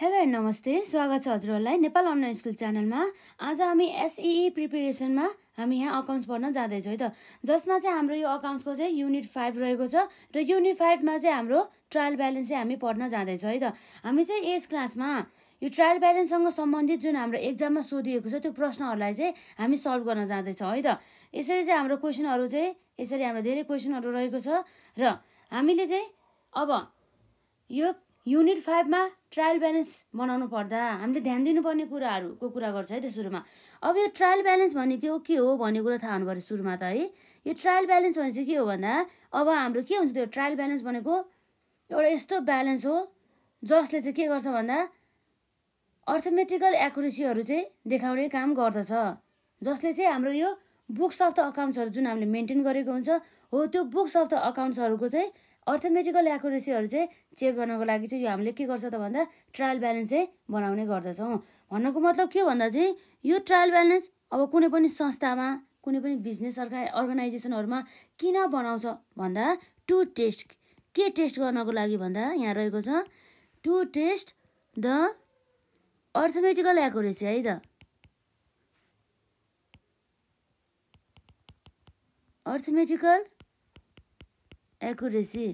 hello and नमस्ते स्वागत छ हजुरहरूलाई नेपाल अनलाइन स्कुल च्यानलमा आज हामी एसइई प्रिपेरेसनमा e e हामी यहाँ अकाउन्ट्स पढ्न जाँदैछौँ है त जसमा चाहिँ हाम्रो यो अकाउन्ट्सको चाहिँ युनिट फाइभ रहेको छ र युनिट फाइभमा चाहिँ हाम्रो ट्रायल ब्यालेन्स चाहिँ हामी पढ्न जाँदैछौँ है त हामी चाहिँ यस क्लासमा यो ट्रायल ब्यालेन्ससँग सम्बन्धित जुन हाम्रो एक्जाममा सोधिएको छ त्यो प्रश्नहरूलाई चाहिँ हामी सल्भ गर्न जाँदैछौँ है त यसरी चाहिँ हाम्रो क्वेसनहरू चाहिँ यसरी हाम्रो धेरै क्वेसनहरू रहेको छ र हामीले चाहिँ अब यो युनिट फाइभमा ट्रायल ब्यालेन्स बनाउनु पर्दा हामीले ध्यान दिनुपर्ने कुराहरूको कुरा गर्छ है त्यो सुरुमा अब यो ट्रायल ब्यालेन्स भनेको के हो भन्ने कुरा थाहा हुनु पऱ्यो सुरुमा त है यो ट्रायल ब्यालेन्स भने चाहिँ के हो भन्दा अब हाम्रो के हुन्छ त्यो ट्रायल ब्यालेन्स भनेको एउटा यस्तो ब्यालेन्स हो जसले चाहिँ के गर्छ भन्दा अर्थमेटिकल एकुरेसीहरू चाहिँ देखाउने काम गर्दछ जसले चाहिँ हाम्रो यो बुक्स अफ द अकाउन्ट्सहरू जुन हामीले मेन्टेन गरेको हुन्छ हो त्यो बुक्स अफ द अकाउन्ट्सहरूको चाहिँ अर्थमेटिकल एकुरेसीहरू चाहिँ चेक गर्नको लागि चाहिँ यो हामीले के गर्छ त भन्दा ट्रायल ब्यालेन्स चाहिँ बनाउने गर्दछौँ भन्नुको मतलब के भन्दा चाहिँ यो ट्रायल ब्यालेन्स अब कुनै पनि संस्थामा कुनै पनि बिजनेस अर्का अर्गनाइजेसनहरूमा किन बनाउँछ भन्दा टु टेस्ट के टेस्ट गर्नको लागि भन्दा यहाँ रहेको छ to test the arithmetical accuracy है त अर्थमेटिकल एकुरेसी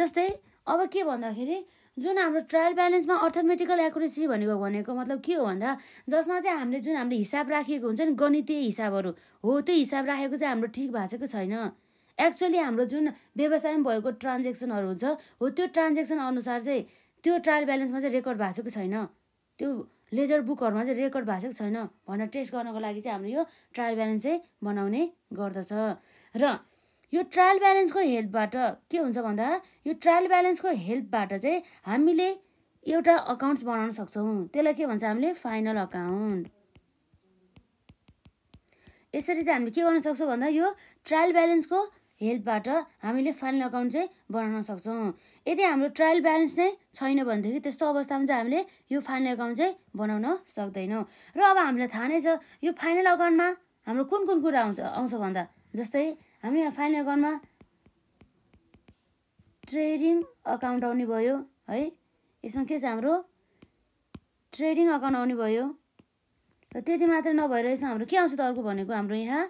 जस्तै अब के भन्दाखेरि जुन हाम्रो ट्रायल ब्यालेन्समा अर्थमेटिकल एकुरेसी भनेको भनेको मतलब के हो भन्दा जसमा चाहिँ हामीले जुन हामीले हिसाब राखिएको हुन्छ नि गणितीय हिसाबहरू हो त्यो हिसाब राखेको चाहिँ हाम्रो ठिक भएको छैन एक्चुअली हाम्रो जुन व्यवसायमा भएको ट्रान्जेक्सनहरू हुन्छ हो त्यो ट्रान्जेक्सन अनुसार चाहिँ त्यो ट्रायल ब्यालेन्समा चाहिँ रेकर्ड भएको छैन त्यो लेजर बुकहरूमा चाहिँ रेकर्ड भएको छैन भनेर टेस्ट गर्नको लागि चाहिँ हाम्रो यो ट्रायल ब्यालेन्स चाहिँ बनाउने गर्दछ र यो ट्रायल ब्यालेन्सको हेल्पबाट के हुन्छ भन्दा यो ट्रायल ब्यालेन्सको हेल्पबाट चाहिँ हामीले एउटा अकाउन्ट्स बनाउन सक्छौँ त्यसलाई के भन्छ हामीले फाइनल अकाउन्ट यसरी चाहिँ हामीले के गर्न सक्छौँ भन्दा यो ट्रायल ब्यालेन्सको हेल्पबाट हामीले फाइनल अकाउन्ट चाहिँ बनाउन सक्छौँ यदि हाम्रो ट्रायल ब्यालेन्स नै छैन भनेदेखि त्यस्तो अवस्थामा चाहिँ हामीले यो फाइनल अकाउन्ट चाहिँ बनाउन सक्दैनौँ र अब हामीलाई थाहा नै छ यो फाइनल अकाउन्टमा हाम्रो कुन कुन कुरा आउँछ आउँछ भन्दा जस्तै हाम्रो यहाँ फाइनल एकाउन्टमा ट्रेडिङ अकाउन्ट आउने भयो है यसमा के छ हाम्रो ट्रेडिङ अकाउन्ट आउने भयो र त्यति मात्र नभएर यसमा हाम्रो के आउँछ त अर्को भनेको हाम्रो यहाँ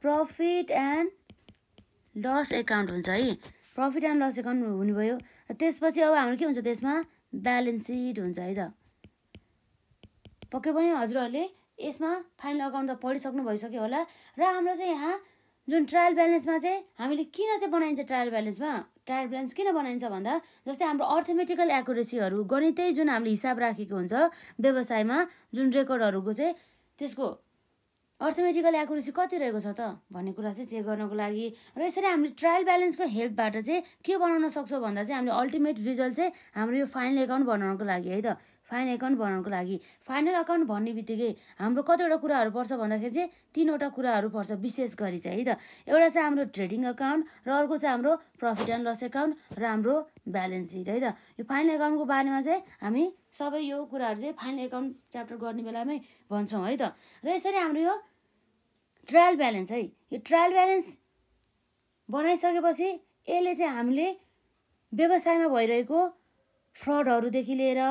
प्रफिट एन्ड लस एकाउन्ट हुन्छ है प्रफिट एन्ड लस एकाउन्ट हुने भयो त्यसपछि अब हाम्रो के हुन्छ त्यसमा ब्यालेन्स सिट हुन्छ है त पक्कै पनि हजुरहरूले यसमा फाइनल अकाउन्ट त पढिसक्नु भइसक्यो होला र हाम्रो चाहिँ यहाँ जुन ट्रायल ब्यालेन्समा चाहिँ हामीले किन चाहिँ बनाइन्छ ट्रायल ब्यालेन्समा ट्रायल ब्यालेन्स किन बनाइन्छ भन्दा जस्तै हाम्रो अर्थमेटिकल एकुरेसीहरू गणितै जुन हामीले हिसाब राखेको हुन्छ व्यवसायमा जुन रेकर्डहरूको चाहिँ त्यसको अर्थमेटिकल एकुरेसी कति रहेको छ त भन्ने कुरा चाहिँ चेक गर्नको लागि र यसरी हामीले ट्रायल ब्यालेन्सको हेल्पबाट चाहिँ के बनाउन सक्छौँ भन्दा चाहिँ हामीले अल्टिमेट रिजल्ट चाहिँ हाम्रो यो फाइनल एकाउन्ट बनाउनको लागि है त फाइनल एकाउन्ट बनाउनुको लागि फाइनल एकाउन्ट भन्ने बित्तिकै हाम्रो कतिवटा कुराहरू पर्छ भन्दाखेरि चाहिँ तिनवटा कुराहरू पर्छ विशेष गरी चाहिँ है त एउटा चाहिँ हाम्रो ट्रेडिङ एकाउन्ट र अर्को चाहिँ हाम्रो प्रफिट एन्ड लस एकाउन्ट र हाम्रो ब्यालेन्स सिट है त यो फाइनल एकाउन्टको बारेमा चाहिँ हामी सबै यो कुराहरू चाहिँ फाइनल एकाउन्ट च्याप्टर गर्ने बेलामै भन्छौँ है त र यसरी हाम्रो यो ट्रायल ब्यालेन्स है यो ट्रायल ब्यालेन्स बनाइसकेपछि यसले चाहिँ हामीले व्यवसायमा भइरहेको फ्रडहरूदेखि लिएर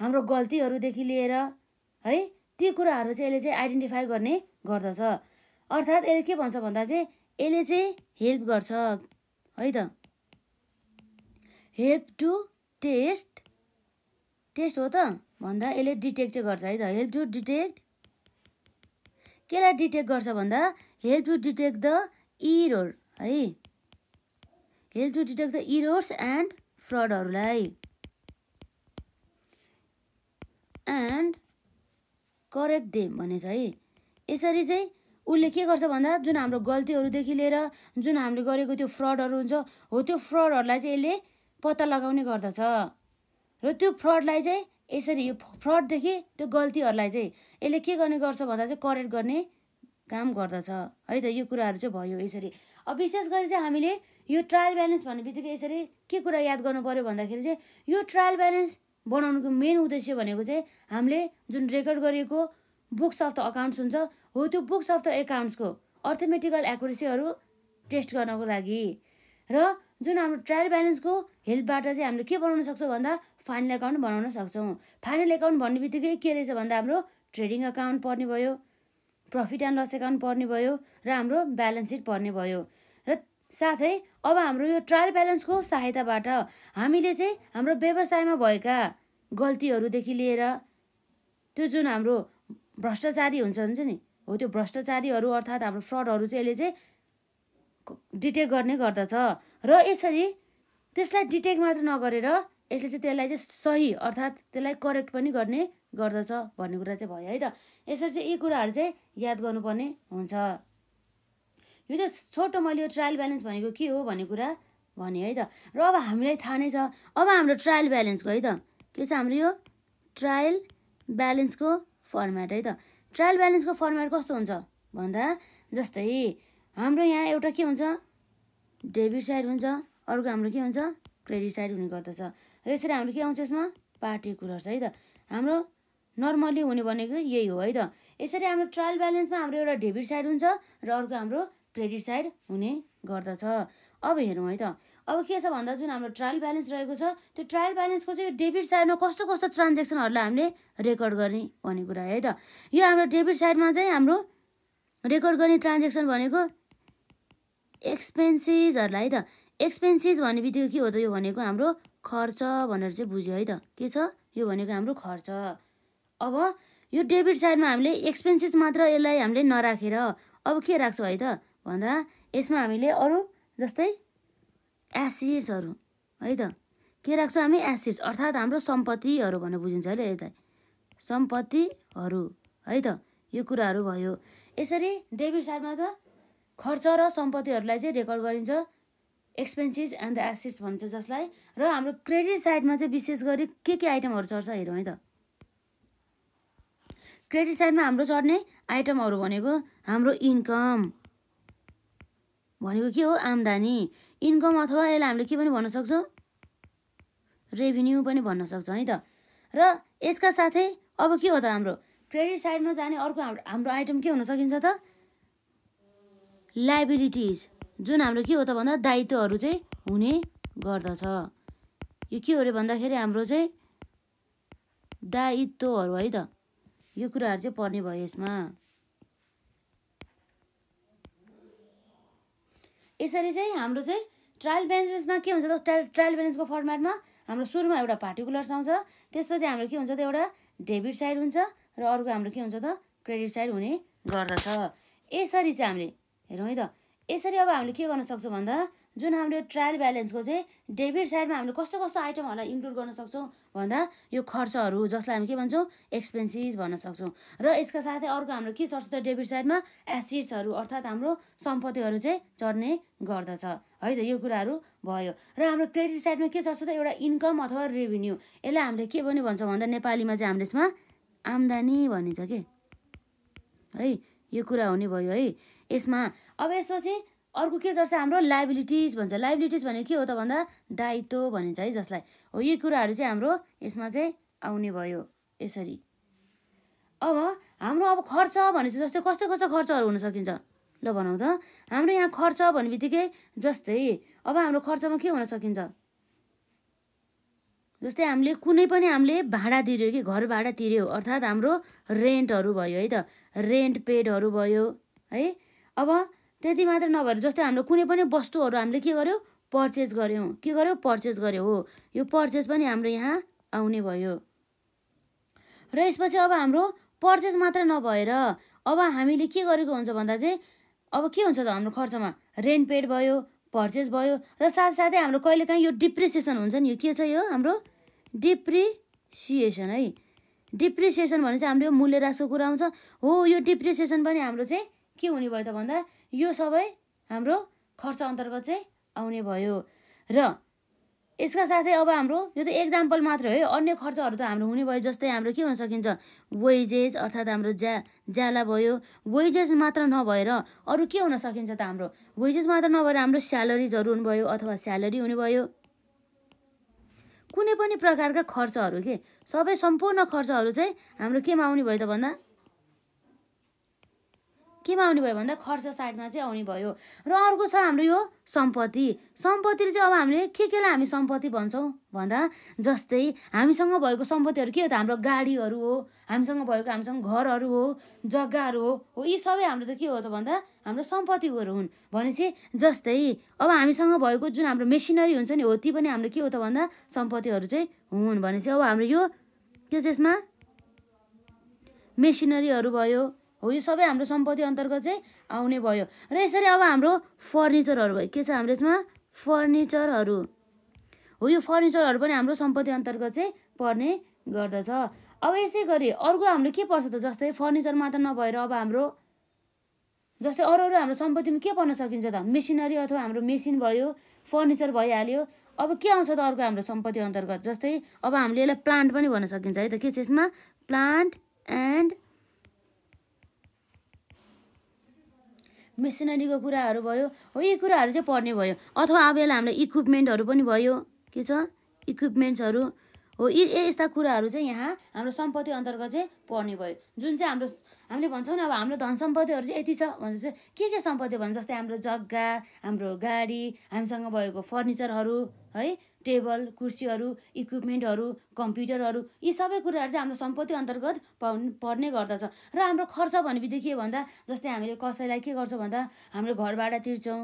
हाम्रो गल्तीहरूदेखि लिएर है ती कुराहरू चाहिँ यसले चाहिँ आइडेन्टिफाई गर्ने गर्दछ अर्थात् यसले के भन्छ भन्दा चाहिँ यसले चाहिँ हेल्प गर्छ है त हेल्प टु टेस्ट टेस्ट हो त भन्दा यसले डिटेक्ट चाहिँ गर्छ है त हेल्प टु डिटेक्ट केलाई डिटेक्ट गर्छ भन्दा help to detect the error है help to detect the errors and फ्रडहरूलाई एन्ड करेक्ट देम भनेछ है यसरी चाहिँ उसले के गर्छ भन्दा जुन हाम्रो गल्तीहरूदेखि लिएर जुन हामीले गरेको त्यो फ्रडहरू हुन्छ हो त्यो फ्रडहरूलाई चाहिँ यसले पत्ता लगाउने गर्दछ र त्यो फ्रडलाई चाहिँ यसरी यो फ्रडदेखि त्यो गल्तीहरूलाई चाहिँ यसले के गर्ने गर्छ भन्दा चाहिँ करेक्ट गर्ने काम गर्दछ है त यो कुराहरू चाहिँ भयो यसरी अब विशेष गरी चाहिँ हामीले यो ट्रायल ब्यालेन्स भन्ने बित्तिकै यसरी के कुरा याद गर्नु पऱ्यो भन्दाखेरि चाहिँ यो ट्रायल ब्यालेन्स बनाउनुको मेन उद्देश्य भनेको चाहिँ हामीले जुन रेकर्ड गरिएको बुक्स अफ द अकाउन्ट्स हुन्छ हो त्यो बुक्स अफ द एकाउन्ट्सको अर्थमेटिकल एकुरेसीहरू टेस्ट गर्नको लागि र जुन हाम्रो ट्रायल ब्यालेन्सको हेल्पबाट चाहिँ हामीले के बनाउन सक्छौँ भन्दा फाइनल एकाउन्ट बनाउन सक्छौँ फाइनल एकाउन्ट भन्ने बित्तिकै के रहेछ भन्दा हाम्रो ट्रेडिङ एकाउन्ट पर्ने भयो प्रफिट एन्ड लस एकाउन्ट पर्ने भयो र हाम्रो ब्यालेन्स सिट पर्ने भयो र साथै अब हाम्रो यो ट्रायल ब्यालेन्सको सहायताबाट हामीले चाहिँ हाम्रो व्यवसायमा भएका गल्तीहरूदेखि लिएर त्यो जुन हाम्रो भ्रष्टाचारी हुन्छ हुन्छ नि हो त्यो भ्रष्टाचारीहरू अर्थात् हाम्रो फ्रडहरू चाहिँ यसले चाहिँ डिटेक्ट गर्ने गर्दछ र यसरी त्यसलाई डिटेक्ट मात्र नगरेर यसले चाहिँ त्यसलाई चाहिँ सही अर्थात् त्यसलाई करेक्ट पनि गर्ने गर्दछ भन्ने कुरा चाहिँ भयो है त यसरी चाहिँ यी कुराहरू चाहिँ याद गर्नुपर्ने हुन्छ यो चाहिँ छोटो मैले यो ट्रायल ब्यालेन्स भनेको के हो भन्ने कुरा भने है त र अब हामीलाई थाहा नै छ अब हाम्रो ट्रायल ब्यालेन्सको है त के छ हाम्रो यो ट्रायल ब्यालेन्सको फर्मेट है त ट्रायल ब्यालेन्सको फर्मेट कस्तो हुन्छ भन्दा जस्तै हाम्रो यहाँ एउटा के हुन्छ डेबिट साइड हुन्छ अर्को हाम्रो के हुन्छ क्रेडिट साइड हुने गर्दछ र यसरी हाम्रो के आउँछ यसमा पार्टिकुलर्स है त हाम्रो नर्मल्ली हुने भनेको यही हो है त यसरी हाम्रो ट्रायल ब्यालेन्समा हाम्रो एउटा डेबिट साइड हुन्छ र अर्को हाम्रो क्रेडिट साइड हुने गर्दछ अब हेरौँ है त अब के छ भन्दा जुन हाम्रो ट्रायल ब्यालेन्स रहेको छ त्यो ट्रायल ब्यालेन्सको चाहिँ डेबिट साइडमा कस्तो कस्तो ट्रान्जेक्सनहरूलाई हामीले रेकर्ड गर्ने भन्ने कुरा है त यो हाम्रो डेबिट साइडमा चाहिँ हाम्रो रेकर्ड गर्ने ट्रान्जेक्सन भनेको एक्सपेन्सिजहरूलाई है त एक्सपेन्सिज भन्ने बित्तिकै के हो त यो भनेको हाम्रो खर्च भनेर चाहिँ बुझ्यो है त के छ यो भनेको हाम्रो खर्च अब यो डेबिट साइडमा हामीले एक्सपेन्सिज मात्र यसलाई हामीले नराखेर अब के राख्छौँ है त भन्दा यसमा हामीले अरू जस्तै एसिड्सहरू है त के राख्छौँ हामी एसिड्स अर्थात् हाम्रो सम्पत्तिहरू भनेर बुझिन्छ अरे यसलाई सम्पत्तिहरू है त यो कुराहरू भयो यसरी डेबिट साइडमा त खर्च र सम्पत्तिहरूलाई चाहिँ रेकर्ड गरिन्छ एक्सपेन्सिस एन्ड द एसिड्स भन्छ जसलाई र हाम्रो क्रेडिट साइडमा चाहिँ विशेष गरी के के आइटमहरू चढ्छ हेरौँ है त क्रेडिट साइडमा हाम्रो चढ्ने आइटमहरू भनेको हाम्रो इन्कम भनेको के हो आम्दानी इन्कम अथवा यसलाई हामीले के पनि भन्न सक्छौँ रेभिन्यू पनि भन्न सक्छौँ है त र यसका साथै अब के हो त हाम्रो क्रेडिट साइडमा जाने अर्को हाम्रो हाम्रो आइटम के हुन सकिन्छ त लाइबिलिटिज जुन हाम्रो के हो त भन्दा दायित्वहरू चाहिँ हुने गर्दछ यो के हो अरे भन्दाखेरि हाम्रो चाहिँ दायित्वहरू है त यो कुराहरू चाहिँ पर्ने भयो यसमा यसरी चाहिँ हाम्रो चाहिँ ट्रायल ब्यालेन्समा के हुन्छ त ट्रायल ट्रायल ब्यालेन्सको फर्मेटमा हाम्रो सुरुमा एउटा पार्टिकुलर्स आउँछ त्यसपछि हाम्रो के हुन्छ त एउटा डेबिट साइड हुन्छ र अर्को हाम्रो के हुन्छ त क्रेडिट साइड हुने गर्दछ यसरी चाहिँ हामीले हेरौँ है त यसरी अब हामीले के गर्न सक्छौँ भन्दा जुन हाम्रो ट्रायल ब्यालेन्सको चाहिँ डेबिट साइडमा हामीले कस्तो कस्तो आइटमहरूलाई इन्क्लुड गर्न सक्छौँ भन्दा यो खर्चहरू जसलाई हामी के भन्छौँ एक्सपेन्सिस भन्न सक्छौँ र यसका साथै अर्को हाम्रो के चढ्छ त डेबिट साइडमा एसिड्सहरू अर्थात् हाम्रो सम्पत्तिहरू चाहिँ चढ्ने गर्दछ है त यो कुराहरू भयो र हाम्रो क्रेडिट साइडमा के चढ्छ त एउटा इन्कम अथवा रेभिन्यू यसलाई हामीले के पनि भन्छौँ भन्दा नेपालीमा चाहिँ हामीले यसमा आम्दानी भनिन्छ के है यो कुरा हुने भयो है यसमा अब यसमा चाहिँ अर्को के चढ्छ हाम्रो लाइबिलिटिज भन्छ लाइबिलिटिज भनेको के हो त भन्दा दायित्व भनिन्छ है जसलाई हो यी कुराहरू चाहिँ हाम्रो यसमा चाहिँ आउने भयो यसरी अब हाम्रो अब खर्च भनेपछि जस्तै कस्तो कस्तो खर्चहरू हुन सकिन्छ ल भनौँ त हाम्रो यहाँ खर्च भन्ने बित्तिकै जस्तै अब हाम्रो खर्चमा के हुन सकिन्छ जस्तै हामीले कुनै पनि हामीले भाडा तिर्यो कि घर भाडा तिर्यो अर्थात् हाम्रो रेन्टहरू भयो है त रेन्ट पेडहरू भयो है अब त्यति मात्र नभएर जस्तै हाम्रो कुनै पनि वस्तुहरू हामीले के गर्यौँ पर्चेस गऱ्यौँ के गर्यौँ पर्चेस गऱ्यौँ हो यो पर्चेस पनि हाम्रो यहाँ आउने भयो र यसपछि अब हाम्रो पर्चेस मात्र नभएर अब हामीले के गरेको हुन्छ भन्दा चाहिँ अब के हुन्छ त हाम्रो खर्चमा रेन्ट पेड भयो पर्चेस भयो र साथसाथै हाम्रो कहिलेकाहीँ यो डिप्रिसिएसन हुन्छ नि यो के छ यो हाम्रो डिप्रिसिएसन है डिप्रिसिएसन भने चाहिँ हाम्रो यो मूल्य रासको कुरा आउँछ हो यो डिप्रिसिएसन पनि हाम्रो चाहिँ के हुने भयो त भन्दा यो सबै हाम्रो खर्च अन्तर्गत चाहिँ आउने भयो र यसका साथै अब हाम्रो यो त एक्जाम्पल मात्र हो अन्य खर्चहरू त हाम्रो हुने भयो जस्तै हाम्रो के हुन सकिन्छ वेजेस अर्थात् हाम्रो ज्या ज्याला भयो वेजेस मात्र नभएर अरू के हुन सकिन्छ त हाम्रो वेजेस मात्र नभएर हाम्रो स्यालेरिजहरू हुनुभयो अथवा स्यालेरी हुनुभयो कुनै पनि प्रकारका खर्चहरू के सबै सम्पूर्ण खर्चहरू चाहिँ हाम्रो केमा आउने भयो त भन्दा केमा आउने भयो भन्दा खर्च साइडमा चाहिँ आउने भयो र अर्को छ हाम्रो यो सम्पत्ति सम्पत्ति चाहिँ अब हामीले के केलाई हामी सम्पत्ति भन्छौँ भन्दा जस्तै हामीसँग भएको सम्पत्तिहरू के हो त हाम्रो गाडीहरू हो हामीसँग भएको हामीसँग घरहरू हो जग्गाहरू हो यी सबै हाम्रो त के हो त भन्दा हाम्रो सम्पत्तिहरू हुन् भनेपछि जस्तै अब हामीसँग भएको जुन हाम्रो मेसिनरी हुन्छ नि हो ती पनि हाम्रो के हो त भन्दा सम्पत्तिहरू चाहिँ हुन् भनेपछि अब हाम्रो यो के चाहिँ यसमा मेसिनरीहरू भयो हो यो सबै हाम्रो सम्पत्ति अन्तर्गत चाहिँ आउने भयो र यसरी अब हाम्रो फर्निचरहरू भयो के छ हाम्रो यसमा फर्निचरहरू हो यो फर्निचरहरू पनि हाम्रो सम्पत्ति अन्तर्गत चाहिँ पर्ने गर्दछ अब यसै गरी अर्को हाम्रो के पर्छ त जस्तै फर्निचर मात्र नभएर अब हाम्रो जस्तै अरू अरू हाम्रो सम्पत्तिमा के पर्न सकिन्छ त मेसिनरी अथवा हाम्रो मेसिन भयो फर्निचर भइहाल्यो अब के आउँछ त अर्को हाम्रो सम्पत्ति अन्तर्गत जस्तै अब हामीले यसलाई प्लान्ट पनि भन्न सकिन्छ है त के छ यसमा प्लान्ट एन्ड मेसिनरीको कुराहरू भयो हो यी कुराहरू चाहिँ पर्ने भयो अथवा अब यसलाई हामीलाई इक्विपमेन्टहरू पनि भयो के छ इक्विपमेन्ट्सहरू हो यी यस्ता कुराहरू चाहिँ यहाँ हाम्रो सम्पत्ति अन्तर्गत चाहिँ पर्ने भयो जुन चाहिँ हाम्रो हामीले भन्छौँ नि अब हाम्रो धन सम्पत्तिहरू चाहिँ यति छ भने चाहिँ के के सम्पत्ति भन्छ जस्तै हाम्रो जग्गा हाम्रो गाडी हामीसँग भएको फर्निचरहरू है टेबल कुर्सीहरू इक्विपमेन्टहरू कम्प्युटरहरू यी सबै कुराहरू चाहिँ हाम्रो सम्पत्ति अन्तर्गत पर्ने गर्दछ र हाम्रो खर्च भनेपछि के भन्दा जस्तै हामीले कसैलाई के गर्छौँ भन्दा हाम्रो घरबाट तिर्छौँ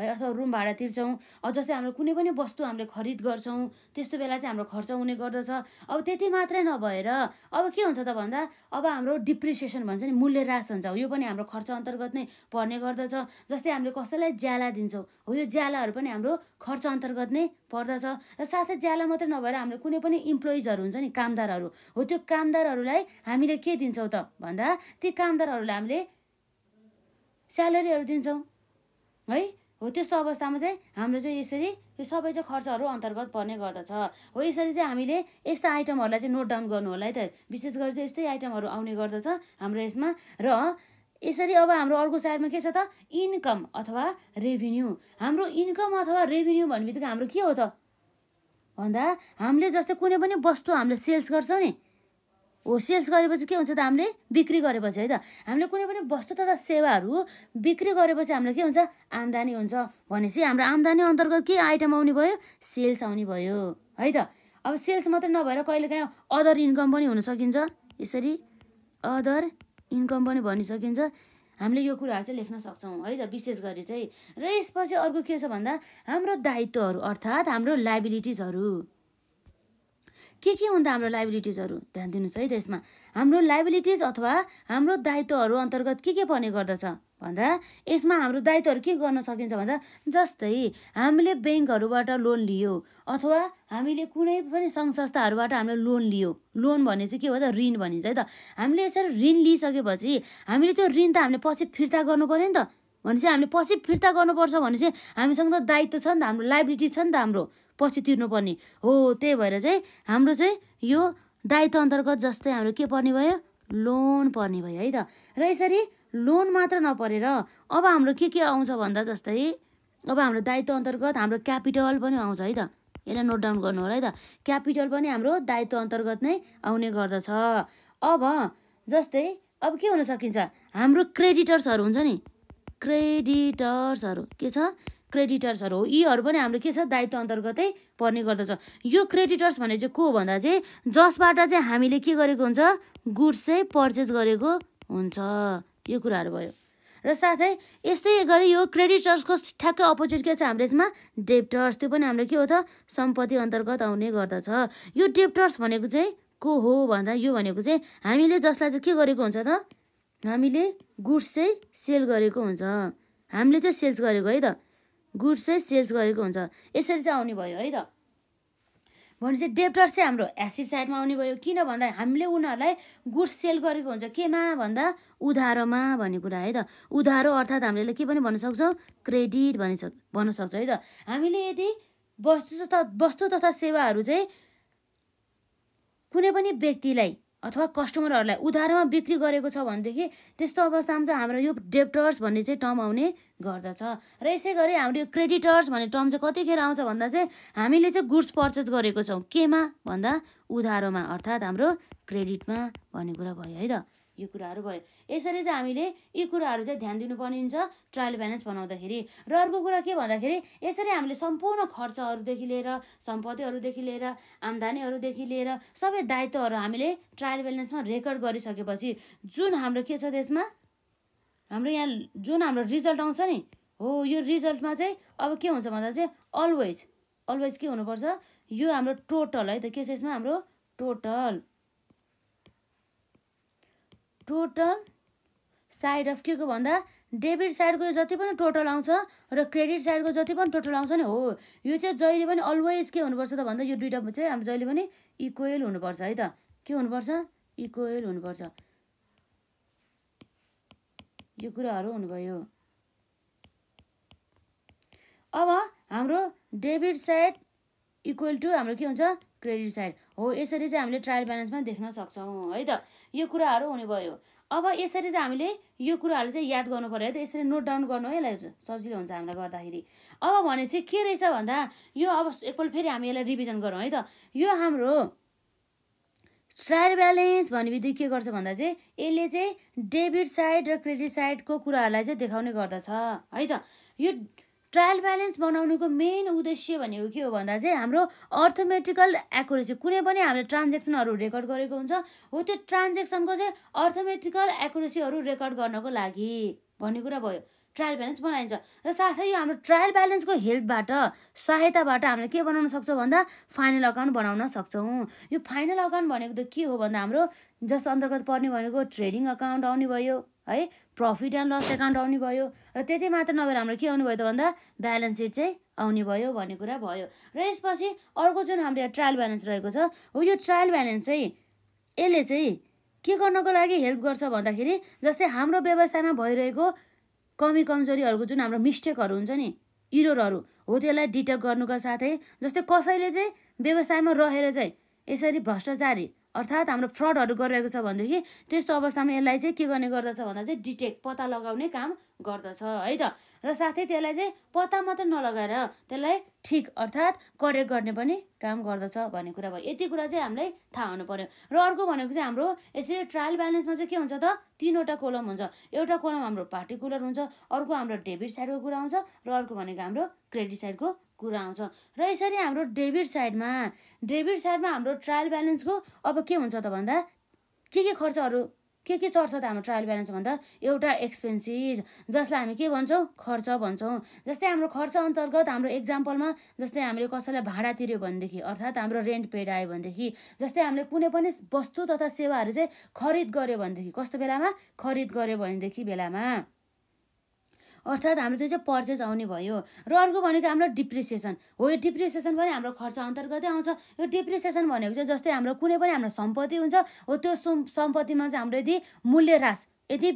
है अथवा रुम भाडा तिर्छौँ अब जस्तै हाम्रो कुनै पनि वस्तु हामीले खरिद गर्छौँ त्यस्तो बेला चाहिँ हाम्रो खर्च हुने गर्दछ अब त्यति मात्रै नभएर अब के हुन्छ त भन्दा अब हाम्रो डिप्रिसिएसन भन्छ नि मूल्य रास हुन्छ यो पनि हाम्रो खर्च अन्तर्गत नै पर्ने गर्दछ जस्तै हामीले कसैलाई ज्याला दिन्छौँ हो यो ज्यालाहरू पनि हाम्रो खर्च अन्तर्गत नै पर्दछ र साथै ज्याला मात्रै नभएर हाम्रो कुनै पनि इम्प्लोइजहरू हुन्छ नि कामदारहरू हो त्यो कामदारहरूलाई हामीले के दिन्छौँ त भन्दा ती कामदारहरूलाई हामीले स्यालेरीहरू दिन्छौँ है हो त्यस्तो अवस्थामा चाहिँ हाम्रो चाहिँ यसरी यो सबै चाहिँ खर्चहरू अन्तर्गत पर्ने गर्दछ हो यसरी चाहिँ हामीले यस्ता आइटमहरूलाई चाहिँ नोट डाउन गर्नु होला है त विशेष गरी चाहिँ यस्तै आइटमहरू आउने गर्दछ हाम्रो यसमा र यसरी अब हाम्रो अर्को साइडमा के छ त इन्कम अथवा रेभिन्यू हाम्रो इन्कम अथवा रेभिन्यू भन्ने बित्तिकै हाम्रो के हो त भन्दा हामीले जस्तै कुनै पनि वस्तु हामीले सेल्स गर्छौँ नि हो सेल्स गरेपछि के हुन्छ त हामीले बिक्री गरेपछि है त हामीले कुनै पनि वस्तु तथा सेवाहरू बिक्री गरेपछि हामीले के हुन्छ आम्दानी हुन्छ भनेपछि हाम्रो आम्दानी अन्तर्गत के आइटम आउने भयो सेल्स आउने भयो है त अब सेल्स मात्रै नभएर कहिलेकाहीँ अदर इन्कम पनि हुन सकिन्छ यसरी अदर इन्कम पनि सकिन्छ हामीले यो कुराहरू चाहिँ लेख्न सक्छौँ है त विशेष गरी चाहिँ र यसपछि अर्को के छ भन्दा हाम्रो दायित्वहरू अर्थात् हाम्रो लाइबिलिटिजहरू के के हुन्छ हाम्रो लाइबिलिटिजहरू ध्यान दिनुहोस् है त यसमा हाम्रो लाइबिलिटिज अथवा हाम्रो दायित्वहरू अन्तर्गत के के पर्ने गर्दछ भन्दा यसमा हाम्रो दायित्वहरू के गर्न सकिन्छ भन्दा जस्तै हामीले ब्याङ्कहरूबाट लोन लियो अथवा हामीले कुनै पनि सङ्घ संस्थाहरूबाट हामीले लोन लियो लोन भने चाहिँ के हो त ऋण भनिन्छ है त हामीले यसरी ऋण लिइसकेपछि हामीले त्यो ऋण त हामीले पछि फिर्ता गर्नु पऱ्यो नि त भनेपछि हामीले पछि फिर्ता गर्नुपर्छ भने चाहिँ हामीसँग त दायित्व छ नि त हाम्रो लाइबिलिटी छ नि त हाम्रो पछि तिर्नुपर्ने हो त्यही भएर चाहिँ हाम्रो चाहिँ यो दायित्व अन्तर्गत जस्तै हाम्रो के पर्ने भयो लोन पर्ने भयो है त र यसरी लोन मात्र नपरेर अब हाम्रो के के आउँछ भन्दा जस्तै अब हाम्रो दायित्व अन्तर्गत हाम्रो क्यापिटल पनि आउँछ है त यसलाई नोट डाउन गर्नु होला है त क्यापिटल पनि हाम्रो दायित्व अन्तर्गत नै आउने गर्दछ अब जस्तै अब के हुन सकिन्छ हाम्रो क्रेडिटर्सहरू हुन्छ नि क्रेडिटर्सहरू के छ क्रेडिटर्सहरू हो यीहरू पनि हाम्रो के छ दायित्व अन्तर्गतै पर्ने गर्दछ यो क्रेडिटर्स भने चाहिँ को भन्दा चाहिँ जसबाट चाहिँ हामीले के गरेको हुन्छ गुड्स चाहिँ पर्चेस गरेको हुन्छ यो कुराहरू भयो र साथै यस्तै गरी यो क्रेडिटर्सको ठ्याक्कै अपोजिट के छ हाम्रो यसमा डेप्टर्स त्यो पनि हाम्रो के हो त सम्पत्ति अन्तर्गत आउने गर्दछ यो डेप्टर्स भनेको चाहिँ को हो भन्दा यो भनेको चाहिँ हामीले जसलाई चाहिँ के गरेको हुन्छ त हामीले गुड्स चाहिँ सेल गरेको हुन्छ हामीले चाहिँ सेल्स गरेको है त गुड्स चाहिँ सेल्स गरेको हुन्छ यसरी चाहिँ आउने भयो है त भनेपछि डेप्टर चाहिँ हाम्रो एसिड साइडमा आउने भयो किन भन्दा हामीले उनीहरूलाई गुड्स सेल गरेको हुन्छ केमा भन्दा उधारोमा भन्ने कुरा है त उधारो अर्थात् हामीले के पनि भन्न सक्छौँ क्रेडिट भनि भन्न सक्छौँ है त हामीले यदि वस्तु तथा वस्तु तथा सेवाहरू चाहिँ कुनै पनि व्यक्तिलाई अथवा कस्टमरहरूलाई उधारमा बिक्री गरेको छ भनेदेखि त्यस्तो अवस्थामा चाहिँ हाम्रो यो डेप्टर्स भन्ने चाहिँ टर्म आउने गर्दछ र यसै गरी हाम्रो यो क्रेडिटर्स भन्ने टर्म चाहिँ कतिखेर आउँछ भन्दा चाहिँ हामीले चाहिँ गुड्स पर्चेस गरेको छौँ केमा भन्दा उधारोमा अर्थात् हाम्रो क्रेडिटमा भन्ने कुरा भयो है त यो कुराहरू भयो यसरी चाहिँ हामीले यी कुराहरू चाहिँ ध्यान दिनुपर्ने हुन्छ ट्रायल ब्यालेन्स बनाउँदाखेरि र अर्को कुरा के भन्दाखेरि यसरी हामीले सम्पूर्ण खर्चहरूदेखि लिएर सम्पत्तिहरूदेखि लिएर आम्दानीहरूदेखि लिएर सबै दायित्वहरू हामीले ट्रायल ब्यालेन्समा रेकर्ड गरिसकेपछि जुन हाम्रो के छ त्यसमा हाम्रो यहाँ जुन हाम्रो रिजल्ट आउँछ नि हो यो रिजल्टमा चाहिँ अब के हुन्छ भन्दा चाहिँ अलवेज अलवेज के हुनुपर्छ यो हाम्रो टोटल है त के छ यसमा हाम्रो टोटल टोटल साइड अफ के को भन्दा डेबिट साइडको जति पनि टोटल आउँछ र क्रेडिट साइडको जति पनि टोटल आउँछ नि हो यो चाहिँ जहिले पनि अलवेज के हुनुपर्छ त भन्दा यो दुइटा चाहिँ हाम्रो जहिले पनि इक्वेल हुनुपर्छ है त के हुनुपर्छ इक्वेल हुनुपर्छ यो कुराहरू हुनुभयो अब हाम्रो डेबिट साइड इक्वल टु हाम्रो के हुन्छ क्रेडिट साइड हो यसरी चाहिँ हामीले ट्रायल ब्यालेन्समा देख्न सक्छौँ है त यो कुराहरू हुने भयो अब यसरी चाहिँ हामीले यो कुराहरू चाहिँ याद गर्नु पऱ्यो है त यसरी नोट डाउन गर्नु है यसलाई सजिलो हुन्छ हामीलाई गर्दाखेरि अब भने चाहिँ के रहेछ भन्दा यो अब एकपल्ट फेरि हामी यसलाई रिभिजन गरौँ है त यो हाम्रो ट्रायल ब्यालेन्स भन्ने बित्तिकै के गर्छ भन्दा चाहिँ यसले चाहिँ डेबिट साइड र क्रेडिट साइडको कुराहरूलाई चाहिँ देखाउने गर्दछ है त यो ट्रायल ब्यालेन्स बनाउनुको मेन उद्देश्य भनेको के हो भन्दा चाहिँ हाम्रो अर्थमेटिकल एकुरेसी कुनै पनि हामीले ट्रान्जेक्सनहरू रेकर्ड गरेको हुन्छ हो त्यो ट्रान्जेक्सनको चाहिँ अर्थमेटिकल एकुरेसीहरू रेकर्ड गर्नको लागि भन्ने कुरा भयो ट्रायल ब्यालेन्स बनाइन्छ र साथै यो हाम्रो ट्रायल ब्यालेन्सको हेल्पबाट सहायताबाट हामीले के बनाउन सक्छौँ भन्दा फाइनल अकाउन्ट बनाउन सक्छौँ यो फाइनल अकाउन्ट भनेको त के हो भन्दा हाम्रो जस अन्तर्गत पर्ने भनेको ट्रेडिङ अकाउन्ट आउने भयो है प्रफिट एन्ड लस एकाउन्ट आउने भयो र त्यति मात्र नभएर हाम्रो के आउने भयो त भन्दा ब्यालेन्स सिट चाहिँ आउने भयो भन्ने कुरा भयो र यसपछि अर्को जुन हाम्रो यहाँ ट्रायल ब्यालेन्स रहेको छ हो यो ट्रायल ब्यालेन्स चाहिँ यसले चाहिँ के गर्नको लागि हेल्प गर्छ भन्दाखेरि जस्तै हाम्रो व्यवसायमा भइरहेको कमी कमजोरीहरूको जुन हाम्रो मिस्टेकहरू हुन्छ नि इरोरहरू हो त्यसलाई डिटेक्ट गर्नुका साथै जस्तै कसैले चाहिँ व्यवसायमा रहेर चाहिँ यसरी भ्रष्टाचारी अर्थात् हाम्रो फ्रडहरू गरिरहेको छ भनेदेखि त्यस्तो अवस्थामा यसलाई चाहिँ के गर्ने गर्दछ भन्दा चाहिँ डिटेक्ट पत्ता लगाउने काम गर्दछ है त र साथै त्यसलाई चाहिँ पत्ता मात्रै नलगाएर त्यसलाई ठिक अर्थात् करेक्ट गर्ने पनि काम गर्दछ भन्ने कुरा भयो यति कुरा चाहिँ हामीलाई थाहा हुनु पऱ्यो र अर्को भनेको चाहिँ हाम्रो यसरी ट्रायल ब्यालेन्समा चाहिँ के हुन्छ त तिनवटा कोलम हुन्छ एउटा कोलम हाम्रो पार्टिकुलर हुन्छ अर्को हाम्रो डेबिट साइडको कुरा आउँछ र अर्को भनेको हाम्रो क्रेडिट साइडको कुरा आउँछ र यसरी हाम्रो डेबिट साइडमा डेबिट साइडमा हाम्रो ट्रायल ब्यालेन्सको अब के हुन्छ त भन्दा के के खर्चहरू के के चढ्छ त हाम्रो ट्रायल ब्यालेन्स भन्दा एउटा एक्सपेन्सिज जसलाई हामी के भन्छौँ खर्च भन्छौँ जस्तै हाम्रो खर्च अन्तर्गत हाम्रो इक्जाम्पलमा जस्तै हामीले कसैलाई भाडा तिर्यो भनेदेखि अर्थात् हाम्रो रेन्ट पेड आयो भनेदेखि जस्तै हामीले कुनै पनि वस्तु तथा सेवाहरू चाहिँ खरिद गऱ्यो भनेदेखि कस्तो बेलामा खरिद गऱ्यो भनेदेखि बेलामा अर्थात् हाम्रो त्यो चाहिँ पर्चेज आउने भयो र अर्को भनेको हाम्रो डिप्रिसिएसन हो यो डिप्रिसिएसन पनि हाम्रो खर्च अन्तर्गतै आउँछ यो डिप्रिसिएसन भनेको चाहिँ जस्तै हाम्रो कुनै पनि हाम्रो सम्पत्ति हुन्छ हो त्यो सम्पत्तिमा चाहिँ हाम्रो यदि मूल्य ह्रास यदि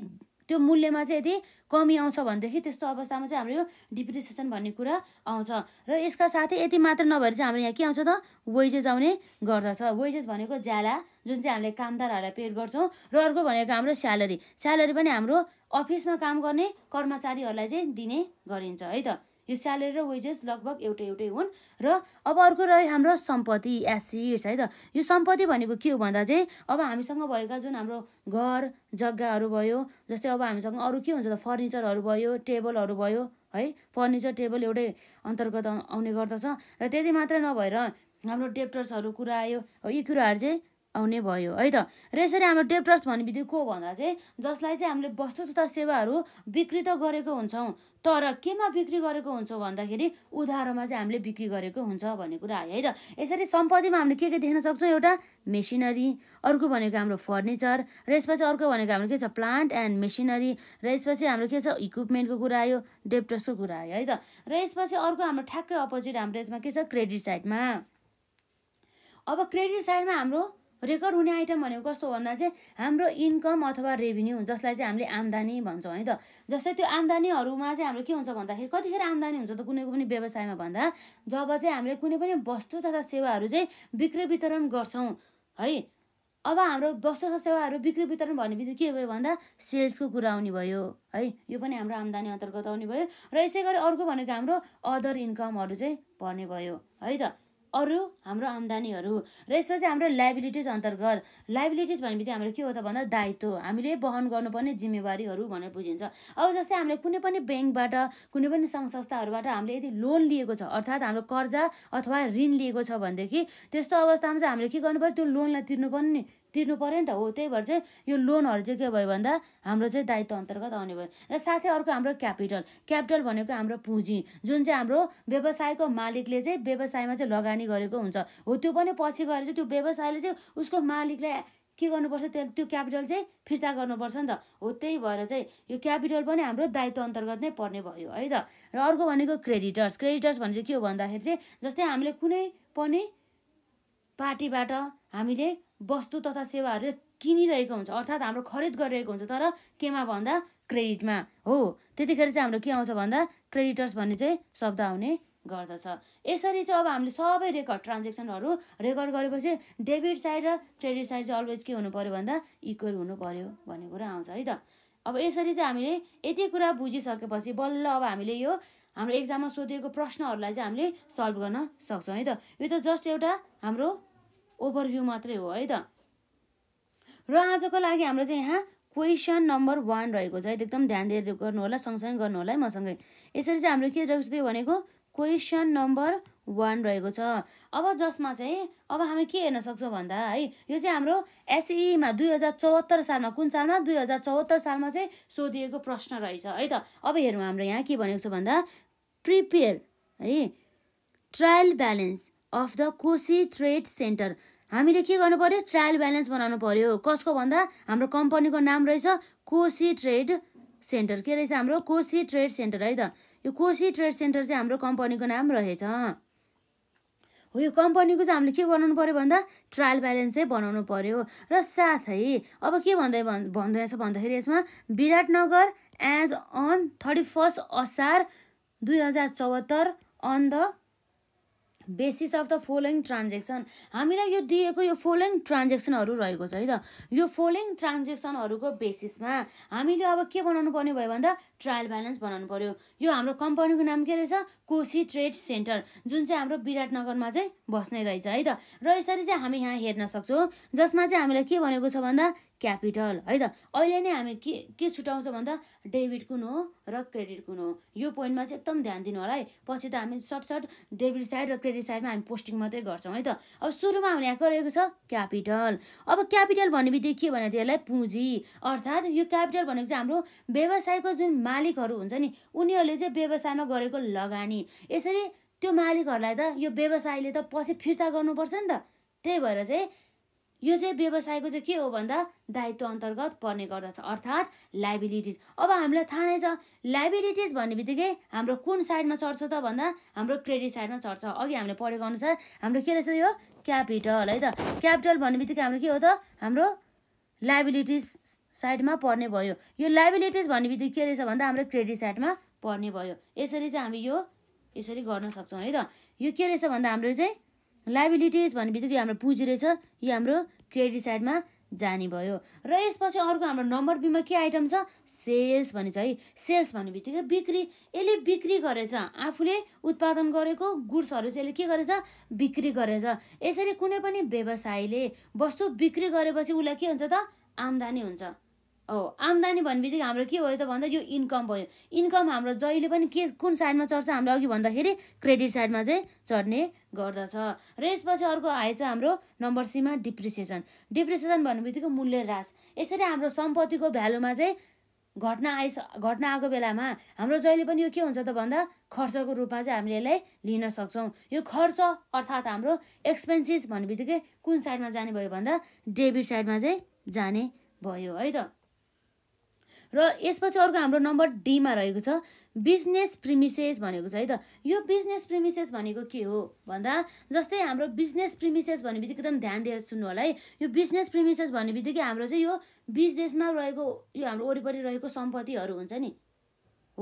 त्यो मूल्यमा चाहिँ यदि कमी आउँछ भनेदेखि त्यस्तो अवस्थामा चाहिँ हाम्रो यो डिप्रिसिएसन भन्ने कुरा आउँछ र यसका साथै यति मात्र नभएर चाहिँ हाम्रो यहाँ के आउँछ त वेजेस आउने गर्दछ वेजेस भनेको ज्याला जुन चाहिँ हामीले कामदारहरूलाई पेड गर्छौँ र अर्को भनेको हाम्रो स्यालेरी स्यालेरी पनि हाम्रो अफिसमा काम गर्ने कर्मचारीहरूलाई चाहिँ दिने गरिन्छ है त यो स्यालेरी र वेजेस लगभग एउटै एउटै हुन् र अब अर्को रह्यो हाम्रो सम्पत्ति एसिड्स है त यो सम्पत्ति भनेको के हो भन्दा चाहिँ अब हामीसँग भएका जुन हाम्रो घर जग्गाहरू भयो जस्तै अब हामीसँग अरू के हुन्छ त फर्निचरहरू भयो टेबलहरू भयो है फर्निचर टेबल एउटै अन्तर्गत आउने गर्दछ र त्यति मात्रै नभएर हाम्रो डेप्टर्सहरू कुरा आयो यी कुराहरू चाहिँ आउने भयो है त र यसरी हाम्रो डेप्टर्स भन्ने बित्तिकै को भन्दा चाहिँ जसलाई चाहिँ हामीले वस्तु तथा सेवाहरू बिक्री त गरेको हुन्छौँ तर केमा बिक्री गरेको हुन्छौँ भन्दाखेरि उधारोमा चाहिँ हामीले बिक्री गरेको हुन्छ भन्ने कुरा आयो है त यसरी सम्पत्तिमा हामीले के के देख्न सक्छौँ एउटा मेसिनरी अर्को भनेको हाम्रो फर्निचर र यसपछि अर्को भनेको हाम्रो के छ प्लान्ट एन्ड मेसिनरी र यसपछि हाम्रो के छ इक्विपमेन्टको कुरा आयो डेप्टर्सको कुरा आयो है त र यसपछि अर्को हाम्रो ठ्याक्कै अपोजिट हाम्रो यसमा के छ क्रेडिट साइडमा अब क्रेडिट साइडमा हाम्रो रेकर्ड हुने आइटम भनेको कस्तो भन्दा चाहिँ हाम्रो इन्कम अथवा रेभिन्यू जसलाई चाहिँ हामीले आम्दानी भन्छौँ है त जस्तै त्यो आम्दानीहरूमा चाहिँ हाम्रो के हुन्छ भन्दाखेरि कतिखेर आम्दानी हुन्छ त कुनै पनि व्यवसायमा भन्दा जब चाहिँ हामीले कुनै पनि वस्तु तथा सेवाहरू चाहिँ बिक्री वितरण गर्छौँ है अब हाम्रो वस्तु तथा सेवाहरू बिक्री वितरण भन्ने बित्तिकै के भयो भन्दा सेल्सको कुरा आउने भयो है यो पनि हाम्रो आम्दानी अन्तर्गत आउने भयो र यसै गरी अर्को भनेको हाम्रो अदर इन्कमहरू चाहिँ पर्ने भयो है त अरू हाम्रो आम्दानीहरू र यसपछि हाम्रो लाइबिलिटिज अन्तर्गत लाइबिलिटिज भन्ने बित्तिकै हाम्रो के हो त भन्दा दायित्व हामीले वहन गर्नुपर्ने जिम्मेवारीहरू भनेर बुझिन्छ अब जस्तै हामीले कुनै पनि ब्याङ्कबाट कुनै पनि सङ्घ संस्थाहरूबाट हामीले यदि लोन लिएको छ अर्थात् हाम्रो कर्जा अथवा ऋण लिएको छ भनेदेखि त्यस्तो अवस्थामा चाहिँ हामीले के गर्नु पऱ्यो त्यो लोनलाई तिर्नुपर्ने तिर्नु पऱ्यो नि त हो त्यही भएर चाहिँ यो लोनहरू चाहिँ के भयो भन्दा हाम्रो चाहिँ दायित्व अन्तर्गत आउने भयो र साथै अर्को हाम्रो क्यापिटल क्यापिटल भनेको हाम्रो पुँजी जुन चाहिँ हाम्रो व्यवसायको मालिकले चाहिँ व्यवसायमा चाहिँ लगानी गरेको हुन्छ हो त्यो पनि पछि गएर चाहिँ त्यो व्यवसायले चाहिँ उसको मालिकलाई के गर्नुपर्छ त्यस त्यो क्यापिटल चाहिँ फिर्ता गर्नुपर्छ नि त हो त्यही भएर चाहिँ यो क्यापिटल पनि हाम्रो दायित्व अन्तर्गत नै पर्ने भयो है त र अर्को भनेको क्रेडिटर्स क्रेडिटर्स भने चाहिँ के हो भन्दाखेरि चाहिँ जस्तै हामीले कुनै पनि पार्टीबाट हामीले वस्तु तथा सेवाहरू किनिरहेको हुन्छ अर्थात् हाम्रो खरिद गरिरहेको हुन्छ तर केमा भन्दा क्रेडिटमा हो त्यतिखेर चाहिँ हाम्रो के आउँछ भन्दा क्रेडिटर्स भन्ने चाहिँ शब्द आउने गर्दछ यसरी चाहिँ अब हामीले सबै रेकर्ड ट्रान्जेक्सनहरू रेकर्ड गरेपछि डेबिट साइड र क्रेडिट साइड चाहिँ अलवेज के हुनु पऱ्यो भन्दा इक्वल हुनु पऱ्यो भन्ने कुरा आउँछ है त अब यसरी चाहिँ हामीले यति कुरा बुझिसकेपछि बल्ल अब हामीले यो हाम्रो एक्जाममा सोधिएको प्रश्नहरूलाई चाहिँ हामीले सल्भ गर्न सक्छौँ है त यो त जस्ट एउटा हाम्रो ओभरभ्यू मात्रै हो है त र आजको लागि हाम्रो चाहिँ यहाँ क्वेसन नम्बर वान रहेको छ है एकदम ध्यान दिएर गर्नु होला सँगसँगै गर्नु होला है मसँगै यसरी चाहिँ हाम्रो के रहेको छ त्यो भनेको क्वेसन नम्बर वान रहेको छ अब जसमा चाहिँ अब हामी के हेर्न सक्छौँ भन्दा है यो चाहिँ हाम्रो एसइमा e e दुई हजार चौहत्तर सालमा कुन सालमा दुई हजार चौहत्तर सालमा चाहिँ सोधिएको प्रश्न रहेछ है त अब हेरौँ हाम्रो यहाँ के भनेको छ भन्दा प्रिपेयर है trial balance of the Koshi trade centre हामीले के गर्नु पऱ्यो ट्रायल ब्यालेन्स बनाउनु पऱ्यो कसको भन्दा हाम्रो कम्पनीको नाम रहेछ कोसी ट्रेड सेन्टर के रहेछ हाम्रो कोसी ट्रेड सेन्टर है त यो कोसी ट्रेड सेन्टर चाहिँ हाम्रो कम्पनीको नाम रहेछ हो यो कम्पनीको चाहिँ हामीले के बनाउनु पऱ्यो भन्दा ट्रायल ब्यालेन्स चाहिँ बनाउनु पऱ्यो र साथै अब के भन्दै भन्दै भन्दैछ भन्दाखेरि यसमा Biratnagar as on thirty first Asar दुई हजार चौहत्तर on the basis of the following transaction हामीलाई यो दिएको यो फोलोइङ ट्रान्जेक्सनहरू रहेको छ है त यो फोलोइङ ट्रान्जेक्सनहरूको बेसिसमा हामीले अब के बनाउनु पर्ने भयो भन्दा ट्रायल ब्यालेन्स बनाउनु पऱ्यो यो हाम्रो कम्पनीको नाम के रहेछ कोसी ट्रेड सेन्टर जुन चाहिँ हाम्रो विराटनगरमा चाहिँ बस्ने रहेछ है त र यसरी चाहिँ हामी यहाँ हेर्न सक्छौँ जसमा चाहिँ हामीलाई के भनेको छ भन्दा क्यापिटल है त अहिले नै हामी के के छुट्याउँछौँ भन्दा डेबिट कुन हो र क्रेडिट कुन हो यो पोइन्टमा चाहिँ एकदम ध्यान दिनु होला है पछि त हामी सर्ट सर्ट डेबिट साइड र क्रेडिट साइडमा हामी पोस्टिङ मात्रै गर्छौँ है त अब सुरुमा हामीले यहाँ गरेको छ क्यापिटल अब क्यापिटल भन्ने बित्तिकै के भने यसलाई पुँजी अर्थात् यो क्यापिटल भनेको चाहिँ हाम्रो व्यवसायको जुन मालिकहरू हुन्छ नि उनीहरूले चाहिँ व्यवसायमा गरेको लगानी यसरी त्यो मालिकहरूलाई त यो व्यवसायले त पछि फिर्ता गर्नुपर्छ नि त त्यही भएर चाहिँ यो चाहिँ व्यवसायको चाहिँ के हो भन्दा दायित्व अन्तर्गत पर्ने गर्दछ अर्थात् लाइबिलिटिज अब हामीलाई थाहा नै छ लाइबिलिटिज भन्ने बित्तिकै हाम्रो कुन साइडमा चढ्छ त भन्दा हाम्रो क्रेडिट साइडमा चढ्छ अघि हामीले पढेको अनुसार हाम्रो के रहेछ यो क्यापिटल है त क्यापिटल भन्ने बित्तिकै हाम्रो के हो त हाम्रो लाइबिलिटिज साइडमा पर्ने भयो यो लाइबिलिटिज भन्ने बित्तिकै के रहेछ भन्दा हाम्रो क्रेडिट साइडमा पर्ने भयो यसरी चाहिँ हामी यो यसरी गर्न सक्छौँ है त यो के रहेछ भन्दा हाम्रो चाहिँ लाइबिलिटिज भन्ने बित्तिकै हाम्रो पुँजी रहेछ यो हाम्रो क्रेडिट साइडमा जाने भयो र यसपछि अर्को हाम्रो नम्बर बीमा के आइटम छ सेल्स भन्ने छ है सेल्स भन्ने बित्तिकै बिक्री यसले बिक्री गरेछ आफूले उत्पादन गरेको गुड्सहरू चाहिँ यसले के गरेछ बिक्री गरेछ यसरी कुनै पनि व्यवसायले वस्तु बिक्री गरेपछि उसलाई के हुन्छ त आम्दानी हुन्छ हो आम्दानी भन्ने बित्तिकै हाम्रो के भयो त भन्दा यो इन्कम भयो इन्कम हाम्रो जहिले पनि के कुन साइडमा चढ्छ हाम्रो अघि भन्दाखेरि क्रेडिट साइडमा चाहिँ चढ्ने गर्दछ र यसपछि अर्को आएछ हाम्रो नम्बर सीमा डिप्रिसिएसन डिप्रिसिएसन भन्ने बित्तिकै मूल्य ह्रास यसरी हाम्रो सम्पत्तिको भ्यालुमा चाहिँ घटना आइस घटना आएको बेलामा हाम्रो जहिले पनि यो के हुन्छ त भन्दा खर्चको रूपमा चाहिँ हामीले यसलाई लिन सक्छौँ यो खर्च अर्थात् हाम्रो एक्सपेन्सिस भन्ने बित्तिकै कुन साइडमा जाने भयो भन्दा डेबिट साइडमा चाहिँ जाने भयो है त र यसपछि अर्को हाम्रो नम्बर डीमा रहेको छ बिजनेस प्रिमिसेस भनेको छ है त यो बिजनेस प्रिमिसेस भनेको के हो भन्दा जस्तै हाम्रो बिजनेस प्रिमिसेस भन्ने बित्तिकै एकदम ध्यान दिएर सुन्नु होला है यो बिजनेस प्रिमिसेस भन्ने बित्तिकै हाम्रो चाहिँ यो बिजनेसमा रहेको यो हाम्रो वरिपरि रहेको सम्पत्तिहरू हुन्छ नि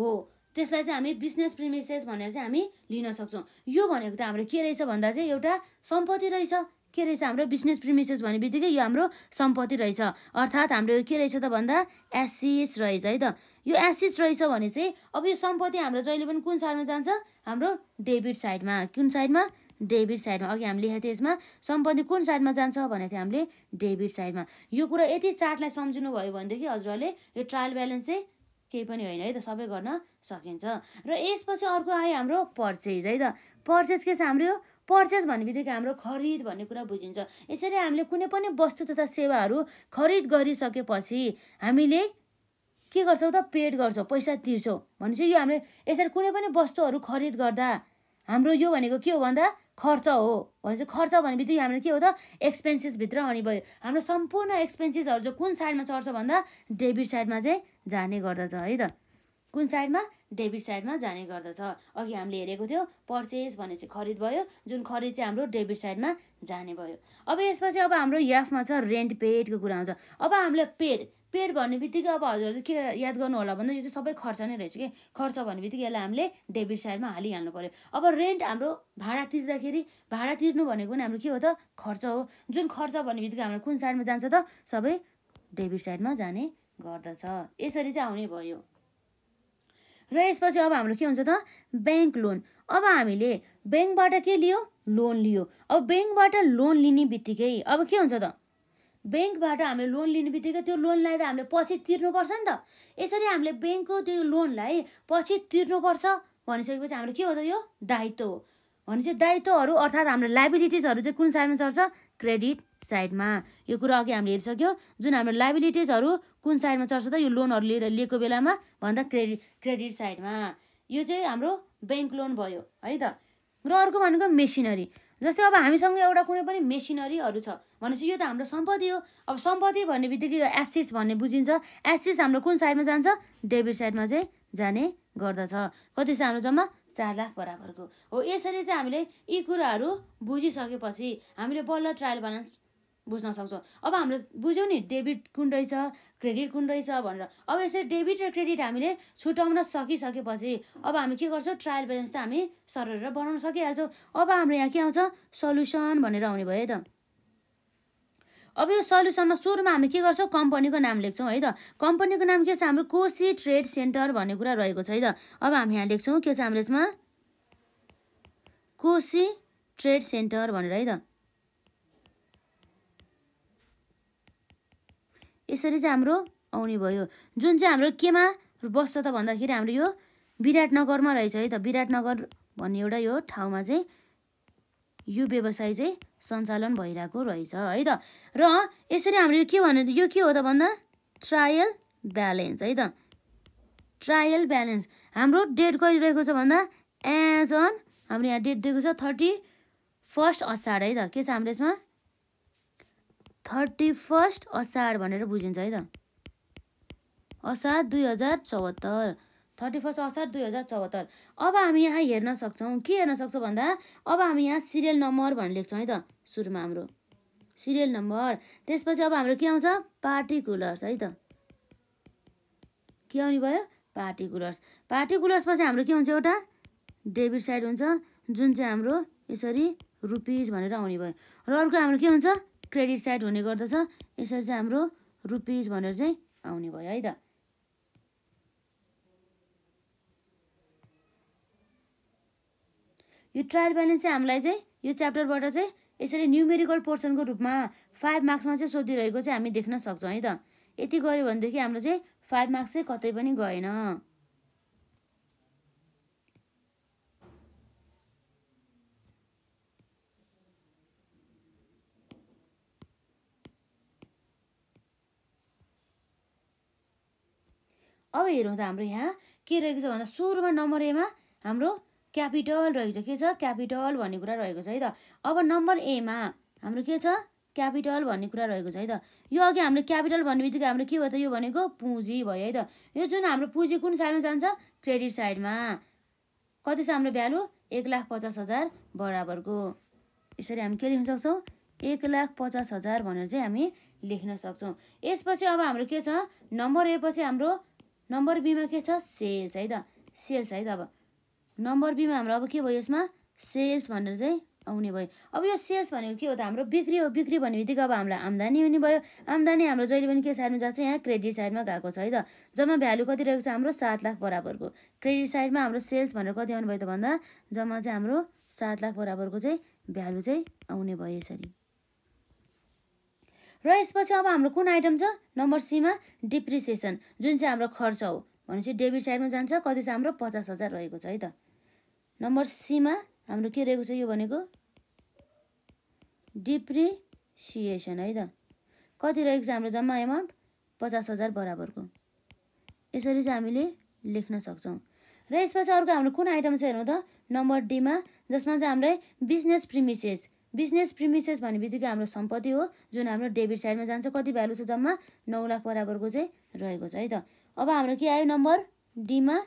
हो त्यसलाई चाहिँ हामी बिजनेस प्रिमिसेस भनेर चाहिँ हामी लिन सक्छौँ यो भनेको त हाम्रो के रहेछ भन्दा चाहिँ एउटा सम्पत्ति रहेछ के रहेछ हाम्रो बिजनेस प्रिमिसेस भन्ने बित्तिकै यो हाम्रो सम्पत्ति रहेछ अर्थात् हाम्रो यो के रहेछ त भन्दा एसिस रहेछ है त यो एसिस रहेछ भने चाहिँ अब यो सम्पत्ति हाम्रो जहिले पनि कुन साइडमा जान्छ हाम्रो डेबिट साइडमा कुन साइडमा डेबिट साइडमा अघि हामीले लेखेको थियौँ यसमा सम्पत्ति कुन साइडमा जान्छ भनेको थियो हामीले डेबिट साइडमा यो कुरा यति चार्टलाई सम्झिनु भयो भनेदेखि हजुरहरूले यो ट्रायल ब्यालेन्स चाहिँ केही पनि होइन है त सबै गर्न सकिन्छ र यसपछि अर्को आयो हाम्रो पर्चेज है त पर्चेज के छ हाम्रो पर्चेस भन्ने बित्तिकै हाम्रो खरिद भन्ने कुरा बुझिन्छ यसरी हामीले कुनै पनि वस्तु तथा सेवाहरू खरिद गरिसकेपछि हामीले के गर्छौँ त पेड गर्छौँ पैसा तिर्छौँ भनेपछि यो हामीले यसरी कुनै पनि वस्तुहरू खरिद गर्दा हाम्रो यो भनेको के हो भन्दा खर्च हो भनेपछि खर्च भन्ने बित्तिकै हाम्रो के हो त एक्सपेन्सेसभित्र अनि भयो हाम्रो सम्पूर्ण एक्सपेन्सेसहरू चाहिँ कुन साइडमा चढ्छ भन्दा डेबिट साइडमा चाहिँ जाने गर्दछ है त कुन साइडमा डेबिट साइडमा जाने गर्दछ अघि हामीले हेरेको थियो पर्चेज चाहिँ खरिद भयो जुन खरिद चाहिँ हाम्रो डेबिट साइडमा जाने भयो अब यसपछि अब हाम्रो याफमा छ रेन्ट पेडको कुरा आउँछ अब हामीले पेड पेड भन्ने बित्तिकै अब हजुरहरू के याद गर्नु होला भन्दा यो चाहिँ सबै खर्च नै रहेछ कि खर्च भन्ने बित्तिकै यसलाई हामीले डेबिट साइडमा हालिहाल्नु पऱ्यो अब रेन्ट हाम्रो भाडा तिर्दाखेरि भाडा तिर्नु भनेको पनि हाम्रो के हो त खर्च हो जुन खर्च भन्ने बित्तिकै हाम्रो कुन साइडमा जान्छ त सबै डेबिट साइडमा जाने गर्दछ यसरी चाहिँ आउने भयो र यसपछि अब हाम्रो के हुन्छ त ब्याङ्क लोन अब हामीले ब्याङ्कबाट के लियो लोन लियो अब ब्याङ्कबाट लोन लिने बित्तिकै अब के हुन्छ त ब्याङ्कबाट हामीले लोन लिने बित्तिकै त्यो लोनलाई त हामीले पछि तिर्नुपर्छ नि त यसरी हामीले ब्याङ्कको त्यो लोनलाई पछि तिर्नुपर्छ भनिसकेपछि हाम्रो के हो त यो दायित्व हो चाहिँ दायित्वहरू अर्थात् हाम्रो लाइबिलिटिजहरू चाहिँ कुन साइडमा चढ्छ क्रेडिट साइडमा यो कुरा अघि हामीले हेरिसक्यौँ जुन हाम्रो लाइबिलिटिजहरू कुन साइडमा चढ्छ त यो लोनहरू लिएर लिएको बेलामा भन्दा क्रेडिट क्रेडिट साइडमा यो चाहिँ हाम्रो ब्याङ्क लोन भयो है त र अर्को भनेको मेसिनरी जस्तै अब हामीसँग एउटा कुनै पनि मेसिनरीहरू छ भनेपछि यो त हाम्रो सम्पत्ति हो अब सम्पत्ति भन्ने बित्तिकै यो एसिस भन्ने बुझिन्छ एसिस हाम्रो कुन साइडमा जान्छ डेबिट साइडमा चाहिँ जाने गर्दछ कति छ हाम्रो जम्मा चार लाख बराबरको हो यसरी चाहिँ हामीले यी कुराहरू बुझिसकेपछि हामीले बल्ल ट्रायल ब्यालेन्स बुझ्न सक्छौँ अब हाम्रो बुझ्यौँ नि डेबिट कुन रहेछ क्रेडिट कुन रहेछ भनेर अब यसरी डेबिट र क्रेडिट हामीले छुट्याउन सकिसकेपछि अब हामी के गर्छौँ ट्रायल ब्यालेन्स त हामी सरेर बनाउन सकिहाल्छौँ अब हाम्रो यहाँ के आउँछ सल्युसन भनेर आउने भयो है त अब यो सल्युसनमा सुरुमा हामी के गर्छौँ कम्पनीको नाम लेख्छौँ है त कम्पनीको नाम के छ हाम्रो कोसी ट्रेड सेन्टर भन्ने कुरा रहेको छ है त अब हामी यहाँ लेख्छौँ के छ हाम्रो यसमा कोसी ट्रेड सेन्टर भनेर है त यसरी चाहिँ हाम्रो आउने भयो जुन चाहिँ हाम्रो केमा बस्छ त भन्दाखेरि हाम्रो यो विराटनगरमा रहेछ है त विराटनगर भन्ने एउटा यो ठाउँमा चाहिँ यो व्यवसाय चाहिँ सञ्चालन भइरहेको रहेछ है त र यसरी हामीले के भन्नु यो के हो त भन्दा ट्रायल ब्यालेन्स है त ट्रायल ब्यालेन्स हाम्रो डेट कहिले रहेको छ भन्दा एज अन हाम्रो यहाँ डेट दिएको छ थर्टी फर्स्ट असार है त के छ हाम्रो यसमा थर्टी फर्स्ट असार भनेर बुझिन्छ है त असार दुई हजार चौहत्तर थर्टी फर्स्ट असार दुई हजार चौहत्तर अब हामी यहाँ हेर्न सक्छौँ के हेर्न सक्छौँ भन्दा अब हामी यहाँ सिरियल नम्बर भनेर लेख्छौँ है त सुरुमा हाम्रो सिरियल नम्बर त्यसपछि अब हाम्रो के आउँछ पार्टिकुलर्स है त के आउने भयो पार्टिकुलर्स पार्टिकुलर्समा चाहिँ हाम्रो के हुन्छ एउटा डेबिट साइड हुन्छ जुन चाहिँ हाम्रो यसरी रुपिज भनेर आउने भयो र अर्को हाम्रो के हुन्छ क्रेडिट साइड हुने गर्दछ यसरी चाहिँ हाम्रो रुपिज भनेर चाहिँ आउने भयो है त यो ट्रायल ब्यालेन्स चाहिँ हामीलाई चाहिँ यो च्याप्टरबाट चाहिँ यसरी न्युमेरिकल पोर्सनको रूपमा फाइभ मार्क्समा चाहिँ सोधिरहेको चाहिँ हामी देख्न सक्छौँ है त यति गऱ्यो भनेदेखि हाम्रो चाहिँ फाइभ मार्क्स चाहिँ कतै पनि गएन अब हेरौँ त हाम्रो यहाँ के रहेको छ भन्दा सुरुमा नम्बर एमा हाम्रो क्यापिटल रहेको छ के छ क्यापिटल भन्ने कुरा रहेको छ है त अब नम्बर एमा हाम्रो के छ क्यापिटल भन्ने कुरा रहेको छ है त यो अघि हाम्रो क्यापिटल भन्ने बित्तिकै हाम्रो के भयो त यो भनेको पुँजी भयो है त यो जुन हाम्रो पुँजी कुन साइडमा जान्छ क्रेडिट साइडमा कति छ हाम्रो भ्यालु एक लाख पचास हजार बराबरको यसरी हामी के लेख्न सक्छौँ एक लाख पचास हजार भनेर चाहिँ हामी लेख्न सक्छौँ यसपछि अब हाम्रो के छ नम्बर ए पछि हाम्रो नम्बर बीमा के छ सेल्स है त सेल्स है त अब नम्बर बीमा हाम्रो अब के भयो यसमा सेल्स भनेर चाहिँ आउने भयो अब यो सेल्स भनेको के हो त हाम्रो बिक्री हो बिक्री भन्ने बित्तिकै अब हामीलाई आम्दानी हुने भयो आम्दानी हाम्रो जहिले पनि के साइडमा जान्छ यहाँ क्रेडिट साइडमा गएको छ है त जम्मा भ्यालु कति रहेको छ हाम्रो सात लाख बराबरको क्रेडिट साइडमा हाम्रो सेल्स भनेर कति भयो त भन्दा जम्मा चाहिँ हाम्रो सात लाख बराबरको चाहिँ भ्यालु चाहिँ आउने भयो यसरी र यसपछि अब हाम्रो कुन आइटम छ नम्बर सीमा डिप्रिसिएसन जुन चाहिँ हाम्रो खर्च हो भनेपछि डेबिट साइडमा जान्छ कति चाहिँ हाम्रो पचास हजार रहेको छ है त नम्बर सीमा हाम्रो के रहेको छ यो भनेको डिप्रिसिएसन है त कति रहेको छ हाम्रो जम्मा एमाउन्ट पचास हजार बराबरको यसरी चाहिँ हामीले लेख्न सक्छौँ र यसपछि अर्को हाम्रो कुन आइटम छ हेरौँ त नम्बर डीमा जसमा चाहिँ हाम्रो बिजनेस प्रिमिसेस बिजनेस प्रिमिसेस भन्ने बित्तिकै हाम्रो सम्पत्ति हो जुन हाम्रो डेबिट साइडमा जान्छ कति भ्यालु छ जम्मा नौ लाख बराबरको चाहिँ रहेको छ है त अब हाम्रो के आयो नम्बर डीमा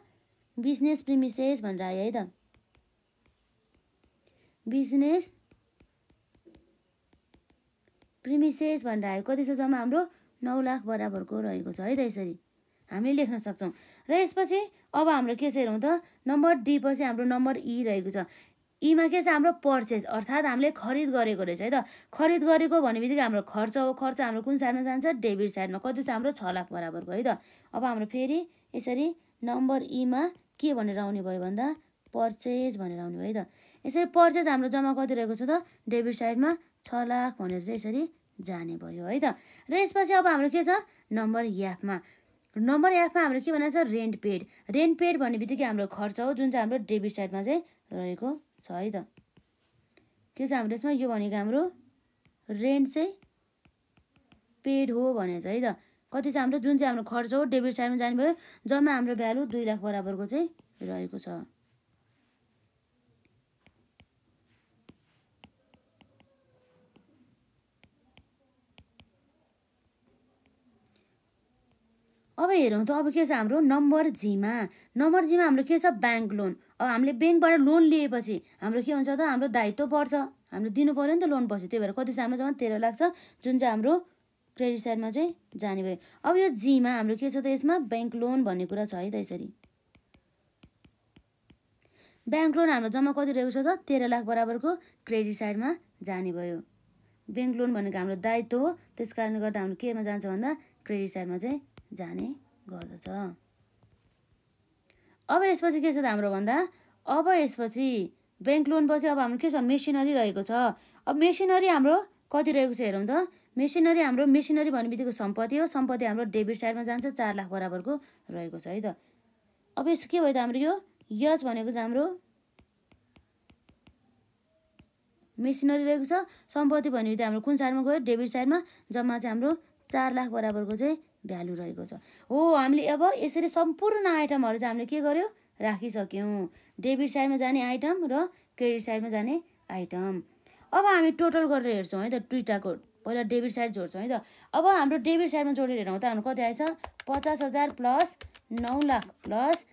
बिजनेस प्रिमिसेस भनेर आयो है त बिजनेस प्रिमिसेस भनेर आयो कति छ जम्मा हाम्रो नौ लाख बराबरको रहेको छ है त यसरी हामीले लेख्न सक्छौँ र यसपछि अब हाम्रो के छ हेरौँ त नम्बर डी पछि हाम्रो नम्बर ई e रहेको छ ईमा e के छ हाम्रो पर्चेस अर्थात् हामीले खरिद गरेको रहेछ है त खरिद गरेको भन्ने बित्तिकै हाम्रो खर्च हो खर्च हाम्रो कुन साइडमा जान्छ डेबिट साइडमा कति छ हाम्रो छ लाख बराबरको है त अब हाम्रो फेरि यसरी नम्बर ईमा e के भनेर आउने भयो भन्दा पर्चेज भनेर आउने भयो है त यसरी पर्चेज हाम्रो जम्मा कति रहेको छ त डेबिट साइडमा छ लाख भनेर चाहिँ यसरी जाने भयो है त र यसपछि अब हाम्रो के छ नम्बर याफमा नम्बर याफमा हाम्रो के भनेको छ रेन्ट पेड रेन्ट पेड भन्ने बित्तिकै हाम्रो खर्च हो जुन चाहिँ हाम्रो डेबिट साइडमा चाहिँ रहेको छ है त के छ हाम्रो यसमा यो भनेको हाम्रो रेन्ट चाहिँ पेड हो भनेर है त कति छ हाम्रो जुन चाहिँ हाम्रो खर्च हो डेबिट साइडमा जानुभयो जम्मा हाम्रो भ्यालु दुई लाख बराबरको चाहिँ रहेको छ अब हेरौँ त अब के छ हाम्रो नम्बर जीमा नम्बर जीमा हाम्रो के छ ब्याङ्क लोन अब हामीले ब्याङ्कबाट लोन लिएपछि हाम्रो के हुन्छ त हाम्रो दायित्व बढ्छ हामीले दिनु पऱ्यो नि त लोन पछि त्यही भएर कति छ हाम्रो जम्मा तेह्र लाख छ जुन चाहिँ हाम्रो क्रेडिट साइडमा चाहिँ जाने भयो अब यो जीमा हाम्रो के छ त यसमा ब्याङ्क लोन भन्ने कुरा छ है त यसरी ब्याङ्क लोन हाम्रो जम्मा कति रहेको छ त तेह्र लाख बराबरको क्रेडिट साइडमा जाने भयो ब्याङ्क लोन भनेको हाम्रो दायित्व हो त्यस कारणले गर्दा हाम्रो केमा जान्छ भन्दा क्रेडिट साइडमा चाहिँ जाने गर्दछ अब यसपछि के छ त हाम्रो भन्दा अब यसपछि ब्याङ्क लोनपछि अब हाम्रो के छ मेसिनरी रहेको छ अब मेसिनरी हाम्रो कति रहेको छ हेरौँ त मेसिनरी हाम्रो मेसिनरी भन्ने बित्तिकै सम्पत्ति हो सम्पत्ति हाम्रो डेबिट साइडमा जान्छ चार लाख बराबरको रहेको छ है त अब यस के भयो त हाम्रो यो यज भनेको चाहिँ हाम्रो मेसिनरी रहेको छ सम्पत्ति भन्ने बित्तिकै हाम्रो कुन साइडमा गयो डेबिट साइडमा जम्मा चाहिँ हाम्रो चार लाख बराबरको चाहिँ भ्यालु रहेको छ हो हामीले अब यसरी सम्पूर्ण आइटमहरू चाहिँ हामीले के गर्यो राखिसक्यौँ डेबिट साइडमा जाने आइटम र क्रेडिट साइडमा जाने आइटम अब हामी टोटल गरेर हेर्छौँ है त दुइटाको पहिला डेबिट साइड जोड्छौँ है त अब हाम्रो डेबिट साइडमा जोडेर हेरौँ त हाम्रो कति आएछ पचास हजार प्लस नौ लाख प्लस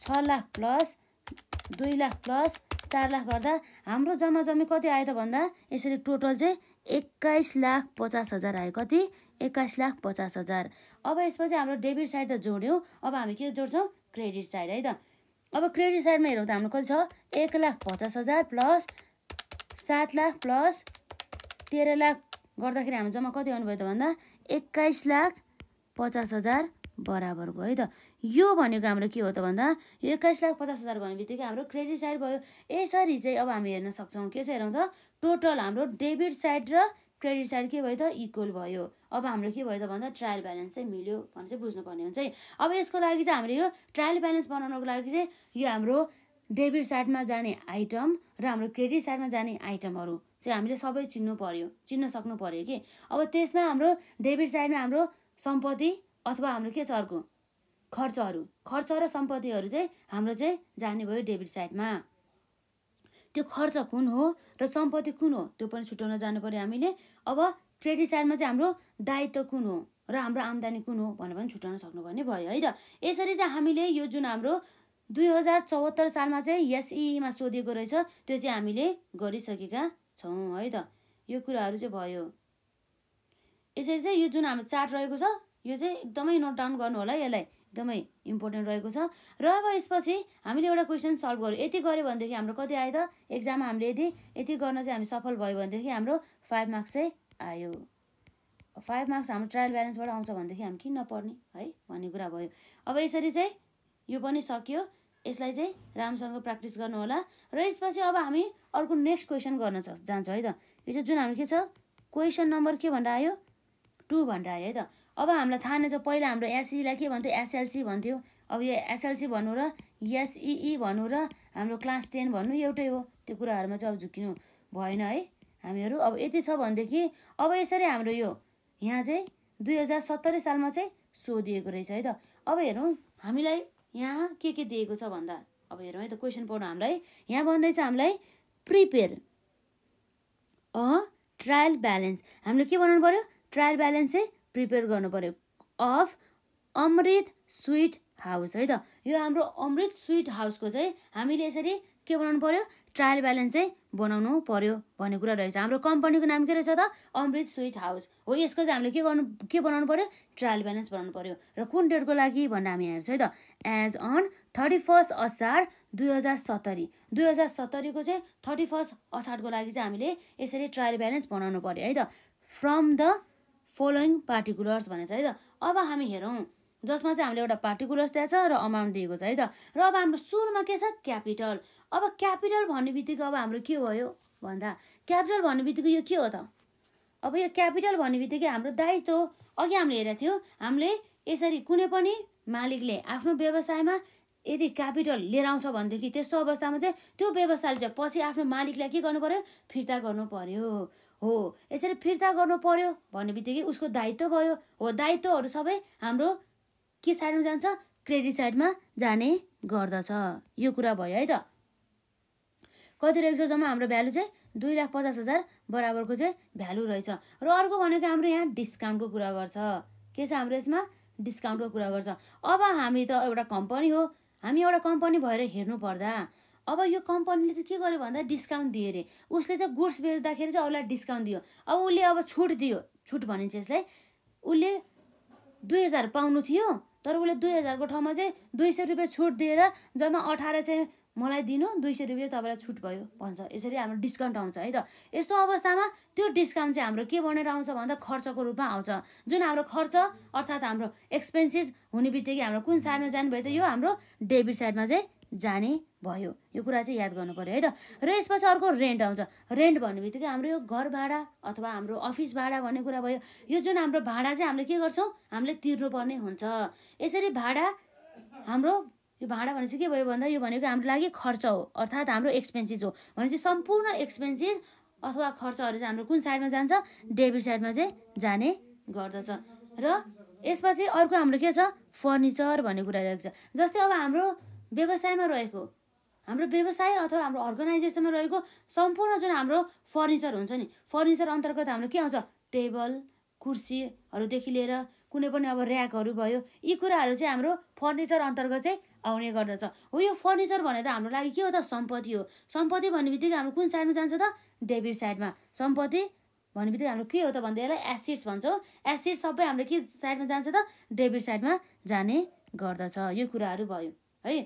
छ लाख प्लस दुई लाख प्लस चार लाख गर्दा हाम्रो जम्मा जम्मी कति आयो त भन्दा यसरी टोटल चाहिँ एक्काइस लाख पचास हजार आयो कति एक्काइस लाख पचास हजार अब यसपछि हाम्रो डेबिट साइड त जोड्यौँ अब हामी के जोड्छौँ क्रेडिट साइड है त अब क्रेडिट साइडमा हेरौँ त हाम्रो कति छ एक लाख पचास हजार प्लस सात लाख प्लस तेह्र लाख गर्दाखेरि हाम्रो जम्मा कति आउनुभयो त भन्दा एक्काइस लाख पचास हजार बराबरको है त यो भनेको हाम्रो के हो त भन्दा यो एक्काइस लाख पचास हजार भन्ने बित्तिकै हाम्रो क्रेडिट साइड भयो यसरी चाहिँ अब हामी हेर्न सक्छौँ के चाहिँ हेरौँ त टोटल हाम्रो डेबिट साइड र क्रेडिट साइड के भयो त इक्वल भयो अब हाम्रो के भयो त भन्दा ट्रायल ब्यालेन्स चाहिँ मिल्यो भनेर चाहिँ बुझ्नुपर्ने हुन्छ है अब यसको लागि चाहिँ हाम्रो यो ट्रायल ब्यालेन्स बनाउनको लागि चाहिँ यो हाम्रो डेबिट साइडमा जाने आइटम र हाम्रो क्रेडिट साइडमा जाने आइटमहरू चाहिँ हामीले सबै चिन्नु पऱ्यो चिन्न सक्नु पऱ्यो कि अब त्यसमा हाम्रो डेबिट साइडमा हाम्रो सम्पत्ति अथवा हाम्रो के छ अर्को खर्चहरू खर्च र सम्पत्तिहरू चाहिँ हाम्रो चाहिँ जाने भयो डेबिट साइडमा त्यो खर्च कुन हो र सम्पत्ति कुन हो त्यो पनि छुट्याउन जानु पऱ्यो हामीले अब ट्रेड स्टाइलमा चाहिँ हाम्रो दायित्व कुन हो र हाम्रो आम्दानी कुन हो भनेर पनि छुट्याउन सक्नुपर्ने भयो है त यसरी चाहिँ हामीले यो जुन हाम्रो दुई हजार चौहत्तर सालमा चाहिँ एसइमा सोधिएको रहेछ त्यो चाहिँ हामीले गरिसकेका छौँ है त यो कुराहरू चाहिँ भयो यसरी चाहिँ यो जुन हाम्रो चार्ट रहेको छ यो चाहिँ एकदमै नोट डाउन गर्नु होला यसलाई एकदमै इम्पोर्टेन्ट रहेको छ र अब यसपछि हामीले एउटा क्वेसन सल्भ गर्यो यति गऱ्यो भनेदेखि हाम्रो कति आयो त एक्जाममा हामीले यदि यति गर्न चाहिँ हामी सफल भयो भनेदेखि हाम्रो फाइभ मार्क्स चाहिँ आयो फाइभ मार्क्स हाम्रो ट्रायल ब्यालेन्सबाट आउँछ भनेदेखि हामी किन नपर्ने है भन्ने कुरा भयो अब यसरी चाहिँ यो पनि सकियो यसलाई चाहिँ राम्रोसँग प्र्याक्टिस गर्नुहोला र यसपछि अब हामी अर्को नेक्स्ट क्वेसन गर्न जान्छौँ है त यो चाहिँ जुन हाम्रो के छ क्वेसन नम्बर के भनेर आयो टू भनेर आयो है त अब हामीलाई थाहा नै छ पहिला हाम्रो एसईलाई e के भन्थ्यो एसएलसी भन्थ्यो अब यो एसएलसी भन्नु र एसइई e e भन्नु र हाम्रो क्लास टेन भन्नु एउटै हो त्यो कुराहरूमा चाहिँ अब झुक्किनु भएन है हामीहरू अब यति छ भनेदेखि अब यसरी हाम्रो यो यहाँ चाहिँ दुई हजार सत्तरी सालमा चाहिँ सोधिएको रहेछ है त अब हेरौँ हामीलाई यहाँ के के दिएको छ भन्दा अब हेरौँ है त क्वेसन पढ्नु हामीलाई यहाँ भन्दैछ हामीलाई प्रिपेयर अ ट्रायल ब्यालेन्स हामीले के बनाउनु पऱ्यो ट्रायल ब्यालेन्स चाहिँ प्रिपेयर गर्नु पऱ्यो अफ अमृत स्विट हाउस है त यो हाम्रो अमृत स्विट हाउसको चाहिँ हामीले यसरी के बनाउनु पऱ्यो ट्रायल ब्यालेन्स चाहिँ बनाउनु पऱ्यो भन्ने कुरा रहेछ हाम्रो कम्पनीको नाम के रहेछ त अमृत स्विट हाउस हो यसको चाहिँ हामीले के गर्नु के बनाउनु पऱ्यो ट्रायल ब्यालेन्स बनाउनु पऱ्यो र कुन डेटको लागि भनेर हामी हेर्छौँ है त as on thirty first Asar दुई हजार सत्तरी दुई हजार सत्तरीको चाहिँ थर्टी फर्स्ट असारको लागि चाहिँ हामीले यसरी ट्रायल ब्यालेन्स बनाउनु पऱ्यो है त फ्रम द फलोइङ पार्टिकुलर्स भनेको छ है त अब हामी हेरौँ जसमा चाहिँ हामीले एउटा पार्टिकुलर्स दिएको छ र अमाउन्ट दिएको छ है त र अब हाम्रो सुरुमा के छ क्यापिटल अब क्यापिटल भन्ने बित्तिकै अब हाम्रो के भयो भन्दा क्यापिटल भन्ने बित्तिकै यो के हो त अब यो क्यापिटल भन्ने बित्तिकै हाम्रो दायित्व अघि हामीले हेरेको थियौँ हामीले यसरी कुनै पनि मालिकले आफ्नो व्यवसायमा यदि क्यापिटल लिएर आउँछ भनेदेखि त्यस्तो अवस्थामा चाहिँ त्यो व्यवसायले चाहिँ पछि आफ्नो मालिकलाई के गर्नु पऱ्यो फिर्ता गर्नु पऱ्यो हो यसरी फिर्ता गर्नु पर्यो भन्ने बित्तिकै उसको दायित्व भयो हो दायित्वहरू सबै हाम्रो के साइडमा जान्छ क्रेडिट साइडमा जाने गर्दछ यो कुरा भयो है त कति रहेको छ जम्मा हाम्रो भ्यालु चाहिँ दुई लाख पचास हजार बराबरको चाहिँ भ्यालु रहेछ र अर्को भनेको हाम्रो यहाँ डिस्काउन्टको कुरा गर्छ के छ हाम्रो यसमा डिस्काउन्टको कुरा गर्छ अब हामी त एउटा कम्पनी हो हामी एउटा कम्पनी भएर हेर्नु पर्दा अब यो कम्पनीले चाहिँ के गर्यो भन्दा डिस्काउन्ट दियो अरे उसले चाहिँ गुड्स बेच्दाखेरि चाहिँ अरूलाई डिस्काउन्ट दियो अब उसले अब छुट दियो छुट भनिन्छ यसलाई उसले दुई हजार पाउनु थियो तर उसले दुई हजारको ठाउँमा चाहिँ दुई सय रुपियाँ छुट दिएर जम्मा अठार सय मलाई दिनु दुई सय रुपियाँ तपाईँलाई छुट भयो भन्छ यसरी हाम्रो डिस्काउन्ट आउँछ है त यस्तो अवस्थामा त्यो डिस्काउन्ट चाहिँ हाम्रो के बनेर आउँछ भन्दा खर्चको रूपमा आउँछ जुन हाम्रो खर्च अर्थात् हाम्रो एक्सपेन्सिस हुने बित्तिकै हाम्रो कुन साइडमा जानुभयो त यो हाम्रो डेबिट साइडमा चाहिँ जाने भयो यो कुरा चाहिँ याद गर्नु पऱ्यो है त र यसपछि अर्को रेन्ट आउँछ रेन्ट भन्ने बित्तिकै हाम्रो यो घर भाडा अथवा हाम्रो अफिस भाडा भन्ने कुरा भयो यो जुन हाम्रो भाडा चाहिँ हामीले के गर्छौँ हामीले तिर्नुपर्ने हुन्छ यसरी भाडा हाम्रो यो भाडा भनेपछि के भयो भन्दा यो भनेको हाम्रो लागि खर्च हो अर्थात् हाम्रो एक्सपेन्सिस हो भनेपछि सम्पूर्ण एक्सपेन्सिस अथवा खर्चहरू चाहिँ हाम्रो कुन साइडमा जान्छ डेबिट साइडमा चाहिँ जाने गर्दछ र यसपछि अर्को हाम्रो के छ फर्निचर भन्ने कुरा रहेको छ जस्तै अब हाम्रो व्यवसायमा रहेको हाम्रो व्यवसाय अथवा हाम्रो अर्गनाइजेसनमा रहेको सम्पूर्ण जुन हाम्रो फर्निचर हुन्छ नि फर्निचर अन्तर्गत हाम्रो के आउँछ टेबल कुर्सीहरूदेखि लिएर कुनै पनि अब ऱ्याकहरू भयो यी कुराहरू चाहिँ हाम्रो फर्निचर अन्तर्गत चाहिँ आउने गर्दछ हो यो फर्निचर भने त हाम्रो लागि के हो त सम्पत्ति हो सम्पत्ति भन्ने बित्तिकै हाम्रो कुन साइडमा जान्छ त डेबिट साइडमा सम्पत्ति भन्ने बित्तिकै हाम्रो के हो त भन्दा यसलाई एसिड्स भन्छौँ एसिड्स सबै हाम्रो के साइडमा जान्छ त डेबिट साइडमा जाने गर्दछ यो कुराहरू भयो है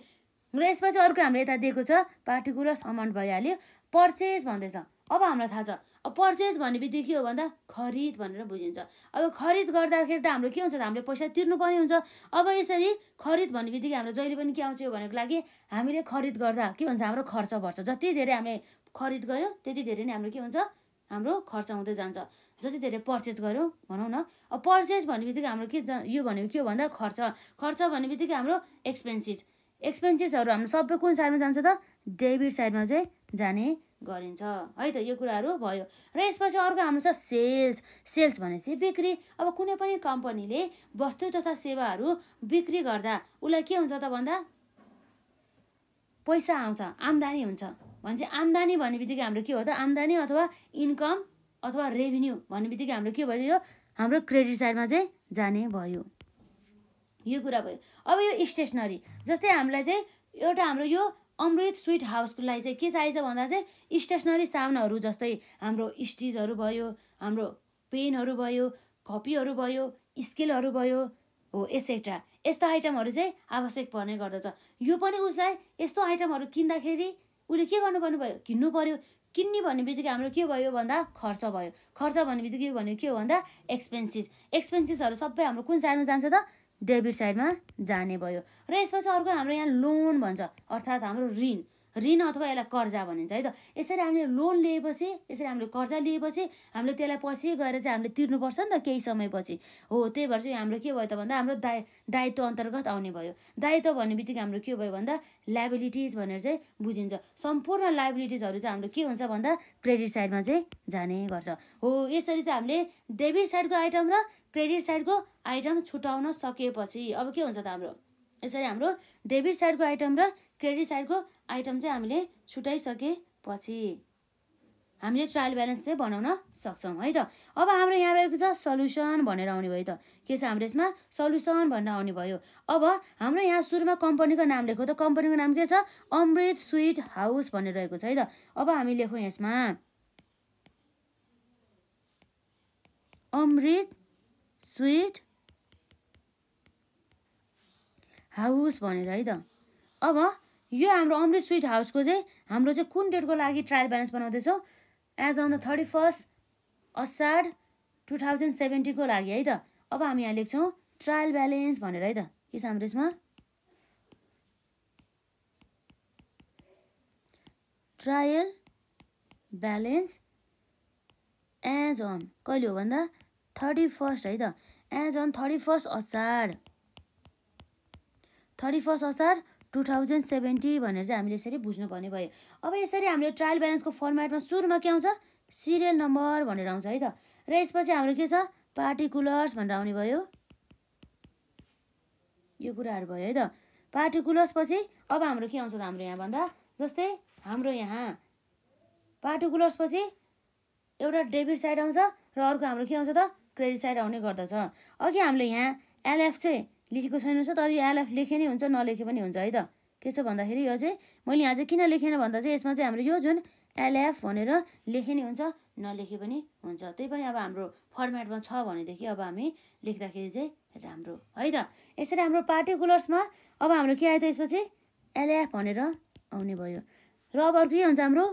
र यसमा चाहिँ अर्को हामीले यता दिएको छ पार्टिकुलर्स अमाउन्ट भइहाल्यो पर्चेज भन्दैछ अब हामीलाई थाहा छ अब पर्चेज भन्ने बित्तिकै के हो भन्दा खरिद भनेर बुझिन्छ अब खरिद गर्दाखेरि त हाम्रो के हुन्छ त हामीले पैसा तिर्नुपर्ने हुन्छ अब यसरी खरिद भन्ने बित्तिकै हाम्रो जहिले पनि के आउँछ यो भनेको लागि हामीले खरिद गर्दा के हुन्छ हाम्रो खर्च बढ्छ जति धेरै हामीले खरिद गऱ्यौँ त्यति धेरै नै हाम्रो के हुन्छ हाम्रो खर्च हुँदै जान्छ जति धेरै पर्चेज गऱ्यौँ भनौँ न अब पर्चेज भन्ने बित्तिकै हाम्रो के यो भनेको के हो भन्दा खर्च खर्च भन्ने बित्तिकै हाम्रो एक्सपेन्सिस एक्सपेन्सेसहरू हाम्रो सबै कुन साइडमा जान्छ त डेबिट साइडमा चाहिँ जाने गरिन्छ है त यो कुराहरू भयो र यसपछि अर्को हाम्रो छ सेल्स सेल्स भने चाहिँ बिक्री अब कुनै पनि कम्पनीले वस्तु तथा सेवाहरू बिक्री गर्दा उसलाई के हुन्छ त भन्दा पैसा आउँछ आम्दानी हुन्छ भनेपछि आम्दानी भन्ने बित्तिकै हाम्रो के हो त आम्दानी अथवा इन्कम अथवा रेभिन्यू भन्ने बित्तिकै हाम्रो के भयो यो हाम्रो क्रेडिट साइडमा चाहिँ जाने भयो यो कुरा भयो अब यो स्टेसनरी जस्तै हामीलाई चाहिँ एउटा हाम्रो यो अमृत स्विट हाउसको लागि चाहिँ के चाहिन्छ भन्दा चाहिँ स्टेसनरी सामानहरू जस्तै हाम्रो स्टिजहरू भयो हाम्रो पेनहरू भयो कपीहरू भयो स्केलहरू भयो हो एसेट्रा यस्ता आइटमहरू चाहिँ आवश्यक पर्ने गर्दछ यो पनि उसलाई यस्तो आइटमहरू किन्दाखेरि उसले के गर्नुपर्ने भयो किन्नु पऱ्यो किन्ने भन्ने बित्तिकै हाम्रो के भयो भन्दा खर्च भयो खर्च भन्ने बित्तिकै भनेको के हो भन्दा एक्सपेन्सिस एक्सपेन्सिसहरू सबै हाम्रो कुन साइडमा जान्छ त डेबिट साइडमा जाने भयो र यसमा चाहिँ अर्को हाम्रो यहाँ लोन भन्छ अर्थात् हाम्रो ऋण ऋण अथवा यसलाई कर्जा भनिन्छ है त यसरी हामीले लोन लिएपछि यसरी हामीले कर्जा लिएपछि हामीले त्यसलाई पछि गएर चाहिँ हामीले तिर्नुपर्छ नि त केही समयपछि हो त्यही भएर चाहिँ हाम्रो के भयो त भन्दा हाम्रो दाय दायित्व अन्तर्गत आउने भयो दायित्व भन्ने बित्तिकै हाम्रो के भयो भन्दा लाइबिलिटिज भनेर चाहिँ बुझिन्छ सम्पूर्ण लाइबिलिटिजहरू चाहिँ हाम्रो के हुन्छ भन्दा क्रेडिट साइडमा चाहिँ जाने गर्छ हो यसरी चाहिँ हामीले डेबिट साइडको आइटम र क्रेडिट साइडको आइटम छुटाउन सकेपछि अब के हुन्छ त हाम्रो यसरी हाम्रो डेबिट साइडको आइटम र क्रेडिट साइडको आइटम चाहिँ हामीले छुट्याइसकेपछि हामीले ट्रायल ब्यालेन्स चाहिँ बनाउन सक्छौँ है त अब हाम्रो यहाँ रहेको छ सल्युसन भनेर आउने भयो त के छ हाम्रो यसमा सल्युसन भनेर आउने भयो अब हाम्रो यहाँ सुरुमा कम्पनीको नाम लेखौँ त कम्पनीको नाम के छ अमृत स्विट हाउस भनेर रहेको छ है त अब हामी लेखौँ यसमा अमृत स्विट हाउस भनेर है त अब यो हाम्रो अमृत स्विट हाउसको चाहिँ हाम्रो चाहिँ कुन डेटको लागि ट्रायल ब्यालेन्स बनाउँदैछौँ as on the thirty first Asar two thousand सेभेन्टीको लागि है त अब हामी यहाँ लेख्छौँ ट्रायल ब्यालेन्स भनेर है त के छ हाम्रो यसमा ट्रायल ब्यालेन्स एज अन कहिले हो भन्दा थर्टी फर्स्ट है त as on thirty first Asar thirty first Asar two thousand seventy भनेर चाहिँ हामीले यसरी बुझ्नुपर्ने भयो अब यसरी हामीले ट्रायल ब्यालेन्सको फर्मेटमा सुरुमा के आउँछ सिरियल नम्बर भनेर आउँछ है त र यसपछि हाम्रो के छ पार्टिकुलर्स भनेर आउने भयो यो कुराहरू भयो है त पार्टिकुलर्स पछि अब हाम्रो के आउँछ त हाम्रो यहाँ भन्दा जस्तै हाम्रो यहाँ पार्टिकुलर्स पछि एउटा डेबिट साइड आउँछ र अर्को हाम्रो के आउँछ त क्रेडिट साइड आउने गर्दछ अघि हामीले यहाँ एलएफ चाहिँ लेखेको छैन रहेछ तर यो एलएफ लेखे नै हुन्छ नलेखे पनि हुन्छ है त के छ भन्दाखेरि यो चाहिँ मैले यहाँ चाहिँ किन लेखेन भन्दा चाहिँ यसमा चाहिँ हाम्रो यो जुन एलएफ भनेर लेखे नै हुन्छ नलेखे पनि हुन्छ त्यही पनि अब हाम्रो फर्मेटमा छ भनेदेखि अब हामी लेख्दाखेरि चाहिँ राम्रो है त यसरी हाम्रो पार्टिकुलर्समा अब हाम्रो के आयो त यसपछि एलएफ भनेर आउने भयो र अब अर्को के हुन्छ हाम्रो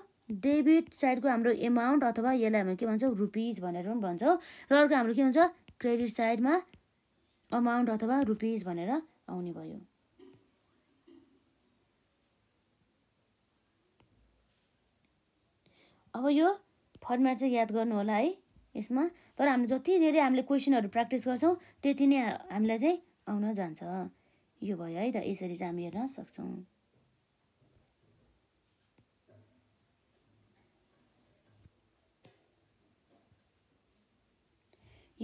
डेबिट साइडको हाम्रो एमाउन्ट अथवा यसलाई हामी के भन्छौँ रुपिज भनेर पनि भन्छौँ र अर्को हाम्रो के हुन्छ क्रेडिट साइडमा अमाउन्ट अथवा रुपिज भनेर आउने भयो अब यो फर्मेट चाहिँ याद गर्नु होला है यसमा तर हामी जति धेरै हामीले क्वेसनहरू प्र्याक्टिस गर्छौँ त्यति नै हामीलाई चाहिँ आउन जान्छ यो भयो है त यसरी चाहिँ हामी हेर्न सक्छौँ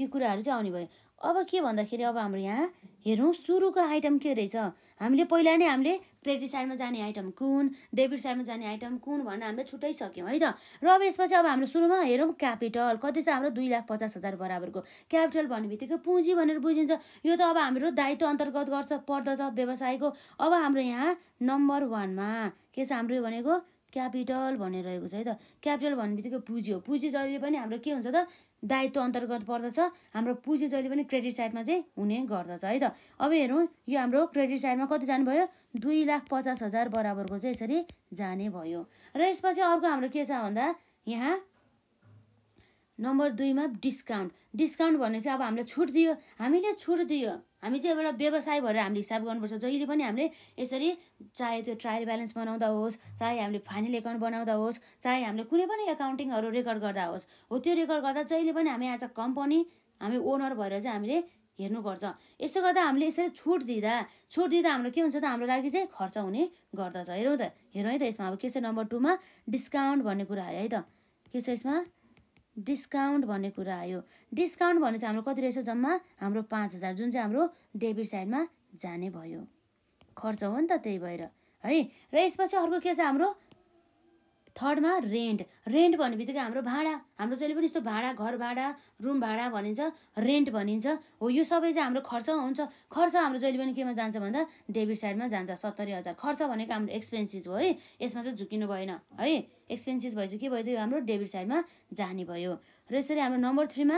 यो कुराहरू चाहिँ आउने भयो अब के भन्दाखेरि अब हाम्रो यहाँ हेरौँ सुरुको आइटम के रहेछ हामीले पहिला नै हामीले क्रेडिट साइडमा जाने आइटम कुन डेबिट साइडमा जाने आइटम कुन भनेर हामीले छुट्याइसक्यौँ है त र अब यसपछि अब हाम्रो सुरुमा हेरौँ क्यापिटल कति छ हाम्रो दुई लाख पचास हजार बराबरको क्यापिटल भन्ने बित्तिकै पुँजी भनेर बुझिन्छ यो त अब हाम्रो दायित्व अन्तर्गत गर्छ पर्दछ व्यवसायको अब हाम्रो यहाँ नम्बर वानमा के छ हाम्रो भनेको क्यापिटल भनेर रहेको छ है त क्यापिटल भन्ने बित्तिकै पुँजी हो पुँजी जहिले पनि हाम्रो के हुन्छ त दायित्व अन्तर्गत पर्दछ हाम्रो पुँजी जहिले पनि क्रेडिट साइडमा चाहिँ हुने गर्दछ है त अब हेरौँ यो हाम्रो क्रेडिट साइडमा कति जानुभयो दुई लाख पचास हजार बराबरको चाहिँ यसरी जाने भयो र यसपछि अर्को हाम्रो के छ भन्दा यहाँ नम्बर दुईमा डिस्काउन्ट डिस्काउन्ट भने चाहिँ अब हामीले छुट दियो हामीले छुट दियो हामी चाहिँ एउटा व्यवसाय भएर हामीले हिसाब गर्नुपर्छ जहिले पनि हामीले यसरी चाहे त्यो ट्रायल ब्यालेन्स बनाउँदा होस् चाहे हामीले फाइनल एकाउन्ट बनाउँदा होस् चाहे हामीले कुनै पनि एकाउन्टिङहरू रेकर्ड गर्दा होस् हो त्यो रेकर्ड गर्दा जहिले पनि हामी एज अ कम्पनी हामी ओनर भएर चाहिँ हामीले हेर्नुपर्छ यसो गर्दा हामीले यसरी छुट दिँदा छुट दिँदा हाम्रो के हुन्छ त हाम्रो लागि चाहिँ खर्च हुने गर्दछ हेरौँ त हेरौँ है त यसमा अब के छ नम्बर टूमा डिस्काउन्ट भन्ने कुरा है त के छ यसमा डिस्काउन्ट भन्ने कुरा आयो डिस्काउन्ट भने चाहिँ हाम्रो कति रहेछ जम्मा हाम्रो पाँच हजार जुन चाहिँ हाम्रो डेबिट साइडमा जाने भयो खर्च हो नि त त्यही भएर है र यसपछि अर्को के छ हाम्रो थर्डमा रेन्ट रेन्ट भन्ने बित्तिकै हाम्रो भाडा हाम्रो जहिले पनि यस्तो भाडा घर भाडा रुम भाडा भनिन्छ रेन्ट भनिन्छ हो यो सबै चाहिँ हाम्रो खर्च हुन्छ खर्च हाम्रो जहिले पनि केमा जान्छ भन्दा डेबिट साइडमा जान्छ सत्तरी हजार खर्च भनेको हाम्रो एक्सपेन्सिस हो है यसमा चाहिँ झुकिनु भएन है एक्सपेन्सिस भइसक्यो के भयो यो हाम्रो डेबिट साइडमा जाने भयो र यसरी हाम्रो नम्बर थ्रीमा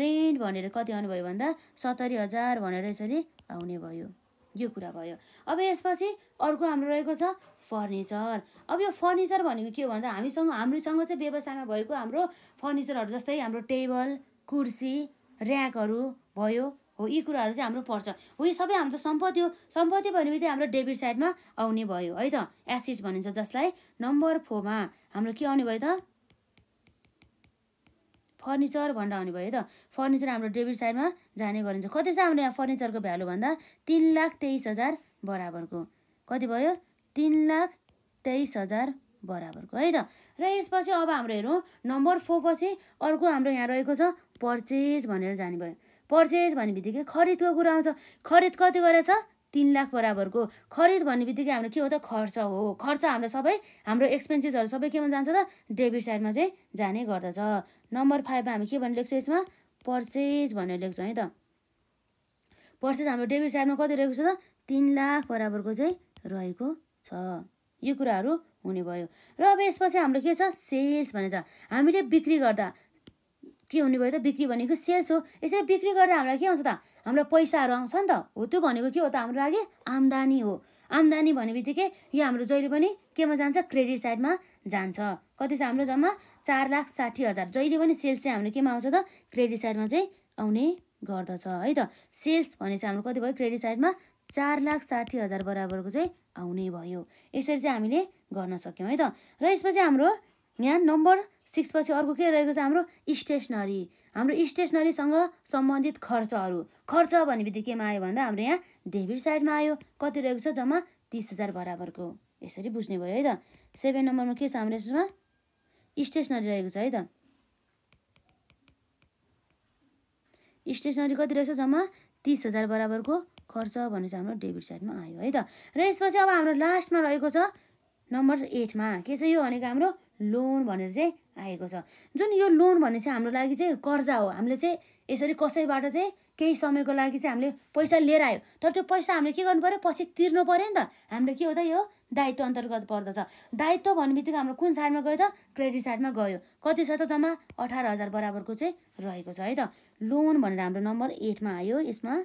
रेन्ट भनेर कति आउने भयो भन्दा सत्तरी हजार भनेर यसरी आउने भयो यो कुरा भयो अब यसपछि अर्को हाम्रो रहेको छ फर्निचर अब यो फर्निचर भनेको के हो भन्दा हामीसँग हामीसँग चाहिँ व्यवसायमा भएको हाम्रो फर्निचरहरू जस्तै हाम्रो टेबल कुर्सी ऱ्याकहरू भयो हो यी कुराहरू चाहिँ हाम्रो पर्छ हो यो सबै हाम्रो सम्पत्ति हो सम्पत्ति भन्ने बित्तिकै हाम्रो डेबिट साइडमा आउने भयो है त एसिड्स भनिन्छ जसलाई नम्बर फोरमा हाम्रो के आउने भयो त फर्निचर भनेर आउने भयो है त फर्निचर हाम्रो डेबिट साइडमा जाने गरिन्छ कति छ हाम्रो यहाँ फर्निचरको भ्यालु भन्दा तिन लाख तेइस हजार बराबरको कति भयो तिन लाख तेइस हजार बराबरको है त र यसपछि अब हाम्रो हेरौँ नम्बर फोर पछि अर्को हाम्रो यहाँ रहेको छ पर्चेज भनेर जाने भयो पर्चेज भन्ने बित्तिकै खरिदको कुरा आउँछ खरिद कति गरेछ तिन लाख बराबरको खरिद भन्ने बित्तिकै हाम्रो के हो त खर्च हो खर्च हाम्रो सबै हाम्रो एक्सपेन्सेसहरू सबै केमा जान्छ त डेबिट साइडमा चाहिँ जाने गर्दछ नम्बर फाइभमा हामी के भनेर लेख्छौँ यसमा पर्चेज भनेर लेख्छौँ है त पर्चेज हाम्रो डेबिट साइडमा कति रहेको छ त तिन लाख बराबरको चाहिँ रहेको छ यो कुराहरू हुने भयो र अब यसपछि हाम्रो के छ सेल्स भनेर हामीले बिक्री गर्दा के हुने भयो त बिक्री भनेको सेल्स हो यसरी बिक्री गर्दा हामीलाई के आउँछ त हामीलाई पैसाहरू आउँछ नि त हो त्यो भनेको के हो त हाम्रो लागि आम्दानी हो आम्दानी भन्ने बित्तिकै यो हाम्रो जहिले पनि केमा जान्छ क्रेडिट साइडमा जान्छ कति छ हाम्रो जम्मा चार लाख साठी हजार जहिले पनि सेल्स चाहिँ हाम्रो केमा आउँछ त क्रेडिट साइडमा चाहिँ आउने गर्दछ है त सेल्स भने चाहिँ हाम्रो कति भयो क्रेडिट साइडमा चार लाख साठी हजार बराबरको चाहिँ आउने भयो यसरी चाहिँ हामीले गर्न सक्यौँ है त र यसमा चाहिँ हाम्रो यहाँ नम्बर सिक्सपछि अर्को के रहेको छ हाम्रो स्टेसनरी हाम्रो स्टेसनरीसँग सम्बन्धित खर्चहरू खर्च भन्ने बित्तिकै केमा आयो भन्दा हाम्रो यहाँ डेबिट साइडमा आयो कति रहेको छ जम्मा तिस हजार बराबरको यसरी बुझ्ने भयो है त सेभेन नम्बरमा के छ हाम्रो यसमा स्टेसनरी रहेको छ है त स्टेसनरी कति रहेछ जम्मा तिस हजार बराबरको खर्च भन्ने चाहिँ हाम्रो डेबिट साइडमा आयो है त र यसपछि अब हाम्रो लास्टमा रहेको छ नम्बर एटमा के छ यो भनेको हाम्रो लोन भनेर चाहिँ आएको छ जुन यो लोन भने चाहिँ हाम्रो लागि चाहिँ कर्जा हो हामीले चाहिँ यसरी कसैबाट चाहिँ केही समयको लागि चाहिँ हामीले पैसा लिएर आयो तर त्यो पैसा हामीले के गर्नु पऱ्यो पछि तिर्नु पऱ्यो नि त हाम्रो के हो त यो दायित्व अन्तर्गत पर्दछ दायित्व भन्ने बित्तिकै हाम्रो कुन साइडमा गयो त क्रेडिट साइडमा गयो कति छ त जम्मा अठार हजार बराबरको चाहिँ रहेको छ है त लोन भनेर हाम्रो नम्बर एटमा आयो यसमा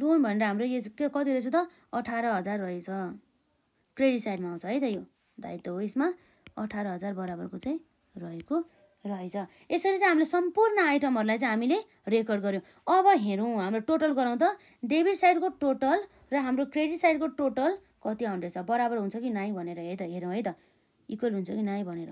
लोन भनेर हाम्रो यो कति रहेछ त अठार हजार रहेछ क्रेडिट साइडमा आउँछ है त यो दायित्व हो यसमा अठार हजार बराबरको चाहिँ रहेको रहेछ यसरी चाहिँ हामीले सम्पूर्ण आइटमहरूलाई चाहिँ हामीले रेकर्ड गऱ्यौँ अब हेरौँ हाम्रो टोटल गरौँ त डेबिट साइडको टोटल र हाम्रो क्रेडिट साइडको टोटल कति हन्ड्रेड छ बराबर हुन्छ कि नाइ भनेर है त हेरौँ है त इक्वल हुन्छ कि नाइ भनेर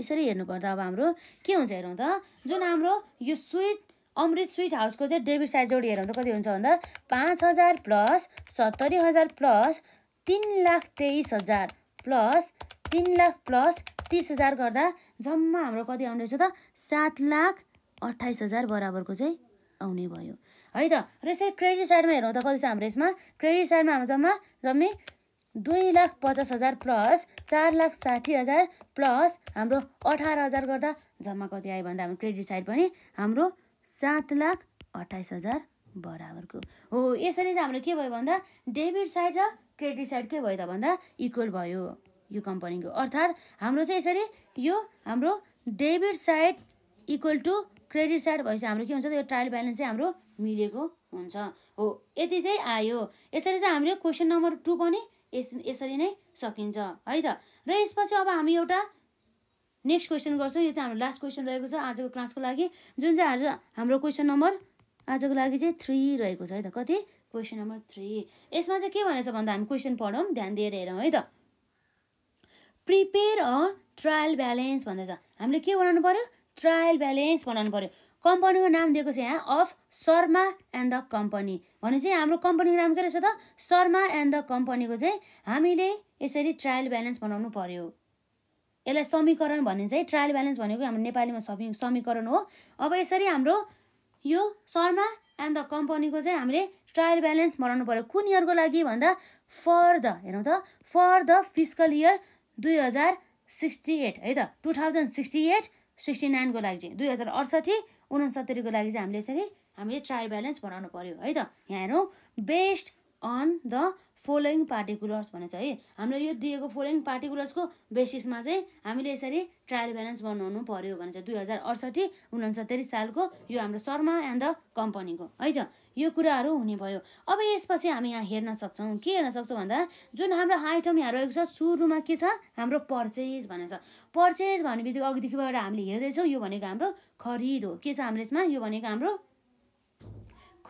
यसरी हेर्नुपर्दा अब हाम्रो के हुन्छ हेरौँ त जुन हाम्रो यो स्विट अमृत स्विट हाउसको चाहिँ डेबिट साइड जोडी हेरौँ त कति हुन्छ भन्दा पाँच हजार प्लस सत्तरी हजार प्लस तिन लाख तेइस हजार प्लस तिन लाख प्लस तिस हजार गर्दा जम्मा हाम्रो कति आउने रहेछ त सात लाख अठाइस हजार बराबरको चाहिँ आउने भयो है त र यसरी क्रेडिट साइडमा हेरौँ त कति छ हाम्रो यसमा क्रेडिट साइडमा हाम्रो जम्मा जम्मी दुई लाख पचास हजार प्लस चार लाख साठी हजार प्लस हाम्रो अठार हजार गर्दा जम्मा कति आयो भन्दा हाम्रो क्रेडिट साइड पनि हाम्रो सात लाख अठाइस हजार बराबरको हो यसरी चाहिँ हाम्रो के भयो भन्दा डेबिट साइड र क्रेडिट साइड के भयो त भन्दा इक्वल भयो यो कम्पनीको अर्थात् हाम्रो चाहिँ यसरी यो हाम्रो debit side equal to credit side भएपछि हाम्रो के हुन्छ त यो ट्रायल ब्यालेन्स चाहिँ हाम्रो मिलेको हुन्छ हो यति चाहिँ आयो यसरी चाहिँ हाम्रो क्वेसन नम्बर टू पनि यस यसरी नै सकिन्छ है त र यसपछि अब हामी एउटा नेक्स्ट क्वेसन गर्छौँ यो चाहिँ हाम्रो लास्ट क्वेसन रहेको छ आजको क्लासको लागि जुन चाहिँ हाम्रो हाम्रो क्वेसन नम्बर आजको लागि चाहिँ थ्री रहेको छ है त कति क्वेसन नम्बर थ्री यसमा चाहिँ के भनेछ भन्दा हामी क्वेसन पढौँ ध्यान दिएर हेरौँ है त प्रिपेयर अ ट्रायल ब्यालेन्स भन्दैछ हामीले के बनाउनु पऱ्यो ट्रायल ब्यालेन्स बनाउनु पऱ्यो कम्पनीको नाम दिएको छ यहाँ of Sharma and the company भने चाहिँ हाम्रो कम्पनीको नाम के रहेछ त शर्मा एन्ड द कम्पनीको चाहिँ हामीले यसरी ट्रायल ब्यालेन्स बनाउनु पऱ्यो यसलाई समीकरण भनिन्छ है ट्रायल ब्यालेन्स भनेको हाम्रो नेपालीमा समीकरण हो अब यसरी हाम्रो यो शर्मा एन्ड द कम्पनीको चाहिँ हामीले ट्रायल ब्यालेन्स बनाउनु पऱ्यो कुन इयरको लागि भन्दा फर द हेरौँ त फर द फिजिकल इयर दुई हजार सिक्सटी एट है त two thousand sixty eight sixty नाइनको लागि चाहिँ दुई हजार अडसठी उनसत्तरीको लागि चाहिँ हामीले यसरी हामीले ट्रायल ब्यालेन्स बनाउनु पऱ्यो है त यहाँ हेरौँ based on the following particulars भनेर है हाम्रो यो दिएको फोलोइङ पार्टिकुलर्सको बेसिसमा चाहिँ हामीले यसरी ट्रायल ब्यालेन्स बनाउनु पऱ्यो भने चाहिँ दुई हजार अडसट्ठी उनसत्तरी सालको यो हाम्रो शर्मा एन्ड द कम्पनीको है त यो कुराहरू हुने भयो अब यसपछि हामी यहाँ हेर्न सक्छौँ के हेर्न सक्छौँ भन्दा जुन हाम्रो आइटम यहाँ रहेको छ सुरुमा के छ हाम्रो पर्चेज भनेर छ पर्चेज भन्ने बित्तिकै अघिदेखिबाट हामीले हेर्दैछौँ यो भनेको हाम्रो खरिद हो के छ हाम्रो यसमा यो भनेको हाम्रो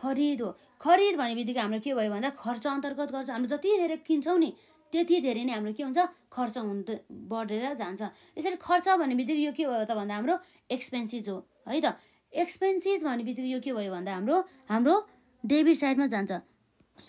खरिद हो खरिद भन्ने बित्तिकै हाम्रो के भयो भन्दा खर्च अन्तर्गत गर्छ हाम्रो जति धेरै किन्छौँ नि त्यति धेरै नै हाम्रो के हुन्छ खर्च हुन् बढेर जान्छ यसरी खर्च भन्ने बित्तिकै यो के भयो त भन्दा हाम्रो एक्सपेन्सिज हो है त एक्सपेन्सिज भन्ने बित्तिकै यो के भयो भन्दा हाम्रो हाम्रो डेबिट साइडमा जान्छ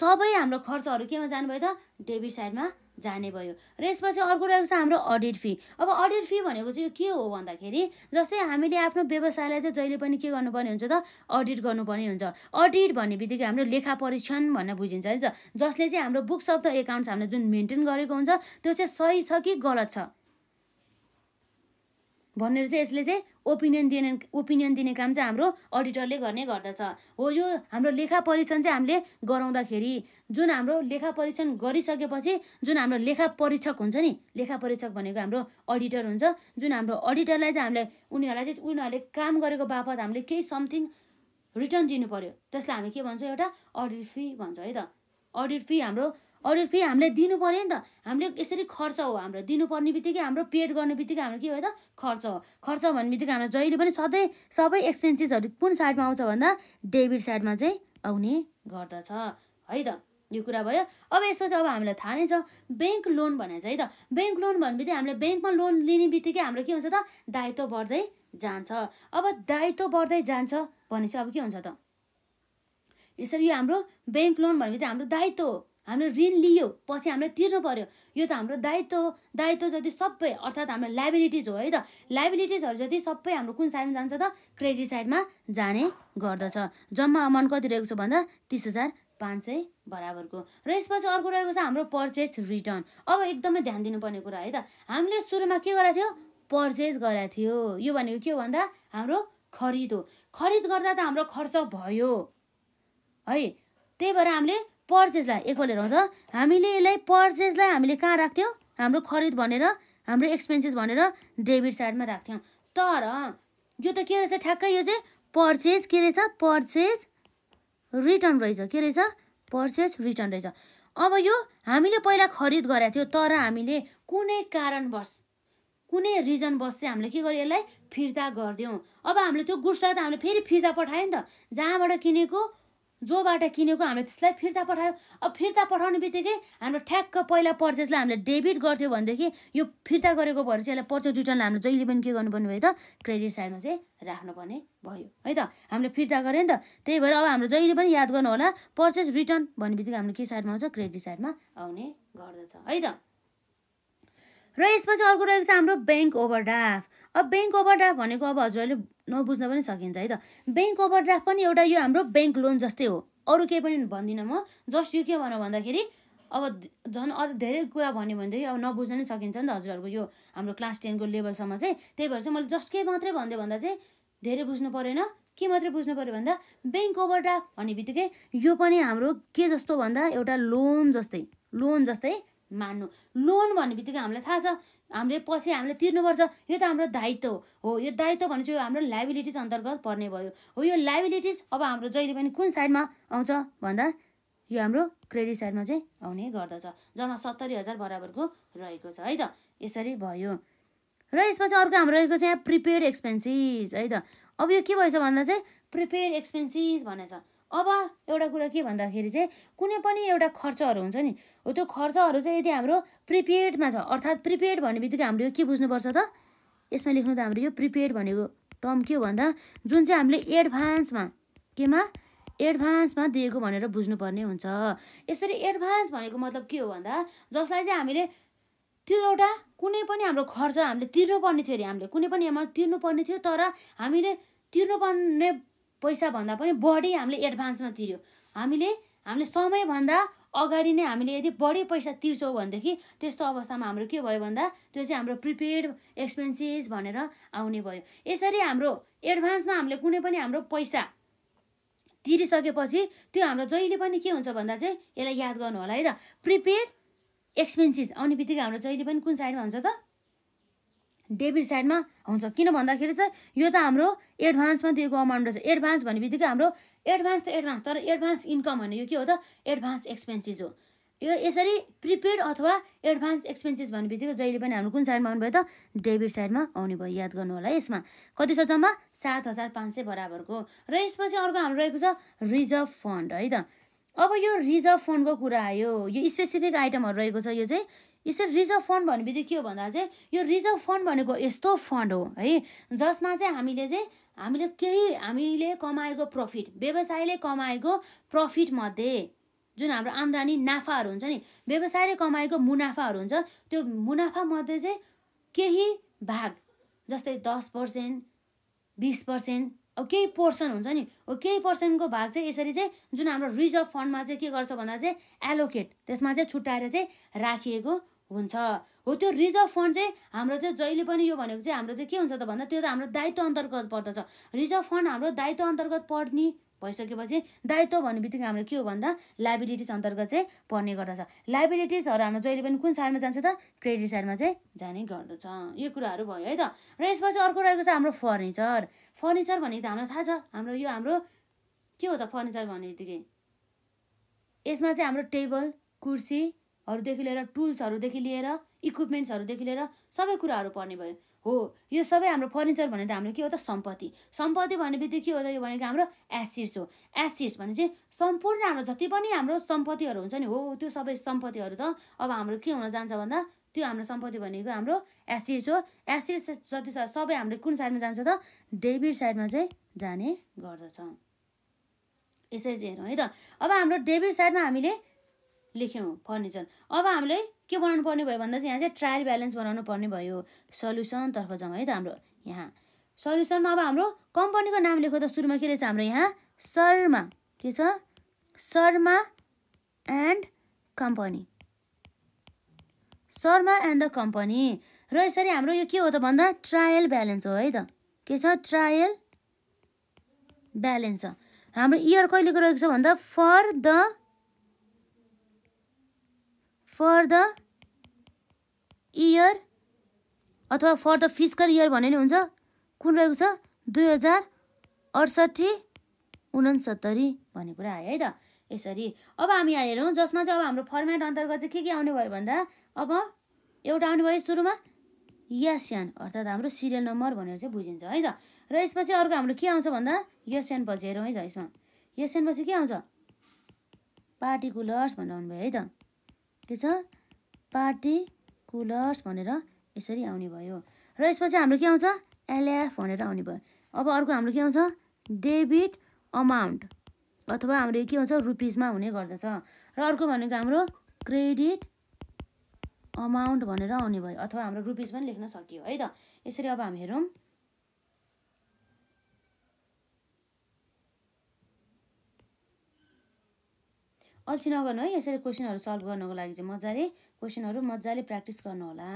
सबै हाम्रो खर्चहरू केमा जानुभयो त डेबिट साइडमा जाने भयो र यसपछि अर्को रहेको छ हाम्रो अडिट फी अब अडिट फी भनेको चाहिँ के हो भन्दाखेरि जस्तै हामीले आफ्नो व्यवसायलाई चाहिँ जहिले पनि के गर्नुपर्ने हुन्छ त अडिट गर्नुपर्ने हुन्छ अडिट भन्ने बित्तिकै हाम्रो लेखा परीक्षण भनेर बुझिन्छ है त जसले चाहिँ हाम्रो बुक्स अफ द एकाउन्ट्स हामीले जुन मेन्टेन गरेको हुन्छ त्यो चाहिँ सही छ कि गलत छ भनेर चाहिँ यसले चाहिँ ओपिनियन दिने ओपिनियन दिने काम चाहिँ हाम्रो अडिटरले गर्ने गर्दछ हो यो हाम्रो लेखा परीक्षण चाहिँ हामीले गराउँदाखेरि जुन हाम्रो लेखा परीक्षण गरिसकेपछि जुन हाम्रो लेखा परीक्षक हुन्छ नि लेखा परीक्षक भनेको हाम्रो अडिटर हुन्छ जुन हाम्रो अडिटरलाई चाहिँ हामीले उनीहरूलाई चाहिँ उनीहरूले काम गरेको बापत हामीले केही समथिङ रिटर्न दिनु पऱ्यो त्यसलाई हामी के भन्छौँ एउटा अडिट फी भन्छौँ है त अडिट फी हाम्रो अरू फेरि हामीलाई दिनु पऱ्यो नि त हामीले यसरी खर्च हो हाम्रो दिनुपर्ने बित्तिकै हाम्रो पेड गर्ने बित्तिकै हाम्रो के हो त खर्च हो खर्च भन्ने बित्तिकै हाम्रो जहिले पनि सधैँ सबै एक्सपेन्सेसहरू कुन साइडमा आउँछ भन्दा डेबिट साइडमा चाहिँ आउने गर्दछ है त यो कुरा भयो अब यसो चाहिँ अब हामीलाई थाहा नै छ ब्याङ्क लोन भने चाहिँ है त ब्याङ्क लोन भन्ने बित्तिकै हामीले ब्याङ्कमा लोन लिने बित्तिकै हाम्रो के हुन्छ त दायित्व बढ्दै जान्छ अब दायित्व बढ्दै जान्छ भने चाहिँ अब के हुन्छ त यसरी यो हाम्रो ब्याङ्क लोन भनेपछि हाम्रो दायित्व हो हाम्रो ऋण लियो पछि हामीलाई तिर्नु पऱ्यो यो त हाम्रो दायित्व हो दायित्व जति सबै अर्थात् हाम्रो लाइबिलिटिज हो है त लाइबिलिटिजहरू जति सबै हाम्रो कुन साइडमा जान्छ त क्रेडिट साइडमा जाने गर्दछ जम्मा अमाउन्ट कति रहेको छ भन्दा तिस हजार पाँच सय बराबरको र यसपछि अर्को रहेको छ हाम्रो पर्चेज रिटर्न अब एकदमै ध्यान दिनुपर्ने कुरा है त हामीले सुरुमा के गरेको थियो पर्चेज गरेको थियो यो भनेको के हो भन्दा हाम्रो खरिद हो खरिद गर्दा त हाम्रो खर्च भयो है त्यही भएर हामीले पर्चेजलाई एकपल्ट हेरौँ त हामीले यसलाई पर्चेजलाई हामीले कहाँ राख्थ्यौँ हाम्रो खरिद भनेर हाम्रो एक्सपेन्सेस भनेर डेबिट साइडमा राख्थ्यौँ तर यो त के रहेछ ठ्याक्कै यो चाहिँ पर्चेज के रहेछ पर्चेज रिटर्न रहेछ के रहेछ पर्चेज रिटर्न रहेछ अब यो हामीले पहिला खरिद गरेको थियो तर हामीले कुनै कारणवश कुनै रिजन बस चाहिँ हामीले के गर्यो यसलाई फिर्ता गरिदियौँ अब हामीले त्यो गुड्सलाई त हामीले फेरि फिर्ता पठायो नि त जहाँबाट किनेको जोबाट किनेको हामीले त्यसलाई फिर्ता पठायो अब फिर्ता पठाउने बित्तिकै हाम्रो ठ्याक्क पहिला पर्चेसलाई हामीले डेबिट गर्थ्यो भनेदेखि यो फिर्ता गरेको भएर चाहिँ यसलाई पर्चेस रिटर्न हामीले जहिले पनि के गर्नुपर्ने भयो त क्रेडिट साइडमा चाहिँ राख्नुपर्ने भयो है त हामीले फिर्ता गऱ्यो नि त त्यही भएर अब हाम्रो जहिले पनि याद गर्नु होला पर्चेस रिटर्न भन्ने बित्तिकै हाम्रो के साइडमा आउँछ क्रेडिट साइडमा आउने गर्दछ है त र यसपछि अर्को रहेको छ हाम्रो ब्याङ्क ओभरड्राफ्ट अब ब्याङ्क ओभरड्राफ्ट भनेको अब हजुरहरूले नबुझ्न पनि सकिन्छ है त ब्याङ्क ओभरड्राफ्ट पनि एउटा यो हाम्रो ब्याङ्क लोन जस्तै हो अरू केही पनि भन्दिनँ म जस्ट यो के भनौँ भन्दाखेरि अब झन् अरू धेरै कुरा भन्यो भनेदेखि अब नबुझ्न नै सकिन्छ नि त हजुरहरूको यो हाम्रो क्लास टेनको लेभलसम्म चाहिँ त्यही भएर चाहिँ मैले जस्ट के मात्रै भनिदियो भन्दा चाहिँ धेरै बुझ्नु परेन के मात्रै बुझ्नु पऱ्यो भन्दा ब्याङ्क ओभरड्राफ्ट भन्ने बित्तिकै यो पनि हाम्रो के जस्तो भन्दा एउटा लोन जस्तै लोन जस्तै मान्नु लोन भन्ने बित्तिकै हामीलाई थाहा छ हामीले पछि हामीले तिर्नुपर्छ यो त हाम्रो दायित्व हो यो दायित्व चाहिँ यो हाम्रो लाइबिलिटिज अन्तर्गत पर्ने भयो हो यो लाइबिलिटिज अब हाम्रो जहिले पनि कुन साइडमा आउँछ भन्दा यो हाम्रो क्रेडिट साइडमा चाहिँ आउने गर्दछ जम्मा सत्तरी हजार बराबरको रहेको छ है त यसरी भयो र यसपछि अर्को हाम्रो रहेको छ यहाँ प्रिपेड एक्सपेन्सिस है त अब यो के भएछ भन्दा चाहिँ प्रिपेड एक्सपेन्सिस भनेछ अब एउटा कुरा के भन्दाखेरि चाहिँ कुनै पनि एउटा खर्चहरू हुन्छ नि हो त्यो खर्चहरू चाहिँ यदि हाम्रो प्रिपेडमा छ अर्थात् प्रिपेड भन्ने बित्तिकै हाम्रो यो के बुझ्नुपर्छ त यसमा लेख्नु त हाम्रो यो प्रिपेड भनेको टर्म के हो भन्दा जुन चाहिँ हामीले एडभान्समा केमा एडभान्समा दिएको भनेर बुझ्नुपर्ने हुन्छ यसरी एडभान्स भनेको मतलब के हो भन्दा जसलाई चाहिँ हामीले त्यो एउटा कुनै पनि हाम्रो खर्च हामीले तिर्नुपर्ने थियो अरे हामीले कुनै पनि एमाउन्ट तिर्नुपर्ने थियो तर हामीले तिर्नुपर्ने पैसाभन्दा पनि बढी हामीले एडभान्समा तिर्यो हामीले हामीले समयभन्दा अगाडि नै हामीले यदि बढी पैसा तिर्छौँ भनेदेखि त्यस्तो अवस्थामा हाम्रो के भयो भन्दा त्यो चाहिँ हाम्रो प्रिपेड एक्सपेन्सेस भनेर आउने भयो यसरी हाम्रो एडभान्समा हामीले कुनै पनि हाम्रो पैसा तिरिसकेपछि त्यो हाम्रो जहिले पनि के हुन्छ भन्दा चाहिँ यसलाई याद गर्नु होला है त प्रिपेड एक्सपेन्सिस आउने बित्तिकै हाम्रो जहिले पनि कुन साइडमा हुन्छ त डेबिट साइडमा हुन्छ किन भन्दाखेरि चाहिँ यो त हाम्रो एडभान्समा दिएको अमाउन्ट रहेछ एडभान्स भन्ने बित्तिकै हाम्रो एडभान्स त एडभान्स तर एडभान्स इन्कम होइन यो के हो त एडभान्स एक्सपेन्सिस हो यो यसरी प्रिपेड अथवा एडभान्स एक्सपेन्सिस भन्ने बित्तिकै जहिले पनि हाम्रो कुन साइडमा आउनुभयो त डेबिट साइडमा आउने भयो याद गर्नु होला यसमा कति छ जम्मा सात हजार पाँच सय बराबरको र यसपछि अर्को हाम्रो रहेको छ रिजर्भ फन्ड है त अब यो रिजर्भ फन्डको कुरा आयो यो स्पेसिफिक आइटमहरू रहेको छ यो चाहिँ यसरी रिजर्भ फन्ड भन्ने बित्तिकै के हो भन्दा चाहिँ यो रिजर्भ फन्ड भनेको यस्तो फन्ड हो है जसमा चाहिँ हामीले चाहिँ हामीले केही हामीले कमाएको प्रफिट व्यवसायले कमाएको प्रफिटमध्ये जुन हाम्रो आम्दानी नाफाहरू हुन्छ नि व्यवसायले कमाएको मुनाफाहरू हुन्छ त्यो मुनाफामध्ये चाहिँ केही भाग जस्तै दस पर्सेन्ट बिस पर्सेन्ट अब केही पोर्सन हुन्छ नि हो केही पर्सेन्टको भाग चाहिँ यसरी चाहिँ जुन हाम्रो रिजर्भ फन्डमा चाहिँ के गर्छ भन्दा चाहिँ एलोकेट त्यसमा चाहिँ छुट्याएर चाहिँ राखिएको हुन्छ हो त्यो रिजर्भ फन्ड चाहिँ हाम्रो चाहिँ जहिले पनि यो भनेको चाहिँ हाम्रो चाहिँ के हुन्छ त भन्दा त्यो त हाम्रो दायित्व अन्तर्गत पर्दछ रिजर्भ फन्ड हाम्रो दायित्व अन्तर्गत पर्ने भइसकेपछि दायित्व भन्ने बित्तिकै हाम्रो के हो भन्दा लाइबिलिटिज अन्तर्गत चाहिँ पर्ने गर्दछ लाइबिलिटिजहरू हाम्रो जहिले पनि कुन साइडमा जान्छ त क्रेडिट साइडमा चाहिँ जाने गर्दछ यो कुराहरू भयो है त र यसपछि अर्को रहेको छ हाम्रो फर्निचर फर्निचर भनेको त हामीलाई थाहा छ हाम्रो यो हाम्रो के हो त फर्निचर भन्ने बित्तिकै यसमा चाहिँ हाम्रो टेबल कुर्सी हरूदेखि लिएर टुल्सहरूदेखि लिएर इक्विपमेन्ट्सहरूदेखि लिएर सबै कुराहरू पर्ने भयो हो यो सबै हाम्रो फर्निचर भने त हाम्रो के हो त सम्पत्ति सम्पत्ति भन्ने बित्तिकै के हो त यो भनेको हाम्रो एसिड्स हो एसिड्स भने चाहिँ सम्पूर्ण हाम्रो जति पनि हाम्रो सम्पत्तिहरू हुन्छ नि हो त्यो सबै सम्पत्तिहरू त अब हाम्रो के हुन जान्छ भन्दा त्यो हाम्रो सम्पत्ति भनेको हाम्रो एसिड्स हो एसिड्स जति छ सबै हाम्रो कुन साइडमा जान्छ त डेबिट साइडमा चाहिँ जाने गर्दछ यसरी चाहिँ हेरौँ है त अब हाम्रो डेबिट साइडमा हामीले लेख्यौँ फर्निचर अब हामीले के बनाउनु पर्ने भयो भन्दा चाहिँ यहाँ चाहिँ ट्रायल ब्यालेन्स बनाउनु पर्ने भयो सल्युसनतर्फ जाउँ है त हाम्रो यहाँ सल्युसनमा अब हाम्रो कम्पनीको नाम लेखौँ त सुरुमा के रहेछ हाम्रो यहाँ शर्मा के छ Sharma and company Sharma and the company र यसरी हाम्रो यो के हो त भन्दा ट्रायल ब्यालेन्स हो है त के छ ट्रायल ब्यालेन्स छ हाम्रो इयर कहिलेको रहेको छ भन्दा for the for the year अथवा फर द फिजिकल इयर भने नि हुन्छ कुन रहेको छ दुई हजार अडसट्ठी उनसत्तरी भन्ने कुरा आयो है त यसरी अब हामी यहाँ हेरौँ जसमा चाहिँ अब हाम्रो फर्मेट अन्तर्गत चाहिँ के के आउने भयो भन्दा अब एउटा आउने भयो सुरुमा यसयान अर्थात् हाम्रो सिरियल नम्बर भनेर चाहिँ बुझिन्छ है त र यसपछि अर्को हाम्रो के आउँछ भन्दा यस्यान पछि हेरौँ है त यसमा यस्यान पछि के आउँछ पार्टिकुलर्स भनेर आउनुभयो है त के छ पार्टिकुलर्स भनेर यसरी आउने भयो र यसपछि हाम्रो के आउँछ एलएफ भनेर आउने भयो अब अर्को हाम्रो के आउँछ डेबिट अमाउन्ट अथवा हाम्रो के आउँछ रुपिजमा हुने गर्दछ र अर्को भनेको हाम्रो क्रेडिट अमाउन्ट भनेर आउने भयो अथवा हाम्रो रुपिज पनि लेख्न सकियो है त यसरी अब हामी हेरौँ अल्छी नगर्नु है यसरी क्वेसनहरू सल्भ गर्नुको लागि चाहिँ मजाले क्वेसनहरू मजाले प्र्याक्टिस गर्नु होला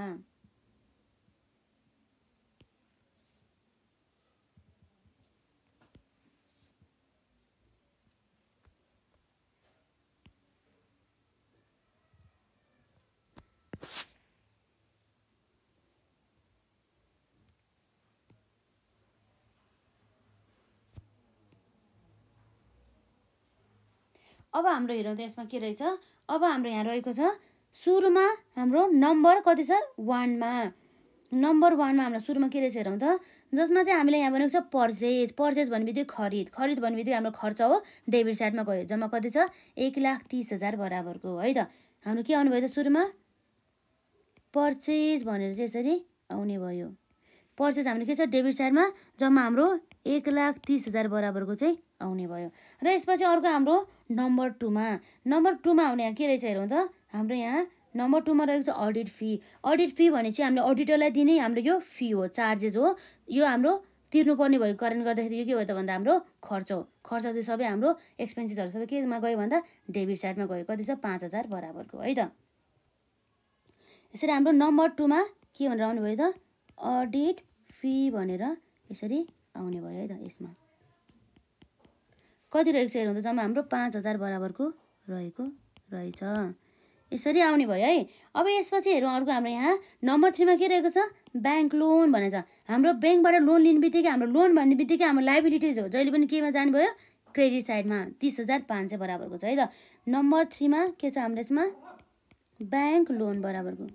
अब हाम्रो हेरौँ त यसमा के रहेछ अब हाम्रो यहाँ रहेको छ सुरुमा हाम्रो नम्बर कति छ वानमा नम्बर वानमा हाम्रो सुरुमा के रहेछ हेरौँ त जसमा चाहिँ हामीले यहाँ भनेको छ पर्चेज पर्चेज भन्ने बित्तिकै खरिद खरिद भन्ने बित्तिकै हाम्रो खर्च हो डेबिट साइडमा गयो जम्मा कति छ एक लाख तिस हजार बराबरको है त हाम्रो के आउनुभयो त सुरुमा पर्चेज भनेर चाहिँ यसरी आउने भयो पर्चेज हाम्रो के छ डेबिट साइडमा जम्मा हाम्रो एक लाख तिस हजार बराबरको चाहिँ आउने भयो र यसपछि अर्को हाम्रो नम्बर टूमा नम्बर टूमा आउने यहाँ के रहेछ हेरौँ त हाम्रो यहाँ नम्बर टूमा रहेको छ अडिट फी अडिट फी भने चाहिँ हामीले अडिटरलाई दिने हाम्रो यो फी हो चार्जेस हो यो हाम्रो तिर्नुपर्ने भएको कारणले गर्दाखेरि यो के भयो त भन्दा हाम्रो खर्च हो खर्च त्यो सबै हाम्रो एक्सपेन्सेसहरू सबै केमा गयो भन्दा डेबिट साइडमा गयो कति छ पाँच हजार बराबरको है त यसरी हाम्रो नम्बर टूमा के भनेर आउने भयो त अडिट फी भनेर यसरी आउने भयो है त यसमा कति रहेको छ हेर्नु त जम्मा हाम्रो पाँच हजार बराबरको रहेको रहेछ यसरी आउने भयो है अब यसपछि हेरौँ अर्को हाम्रो यहाँ नम्बर थ्रीमा के रहेको छ ब्याङ्क लोन भनेर छ हाम्रो ब्याङ्कबाट लोन लिने बित्तिकै हाम्रो लोन भन्ने बित्तिकै हाम्रो लाइबिलिटिज हो जहिले पनि केमा जानुभयो क्रेडिट साइडमा तिस हजार पाँच सय बराबरको छ है त नम्बर थ्रीमा के छ हाम्रो यसमा ब्याङ्क लोन बराबरको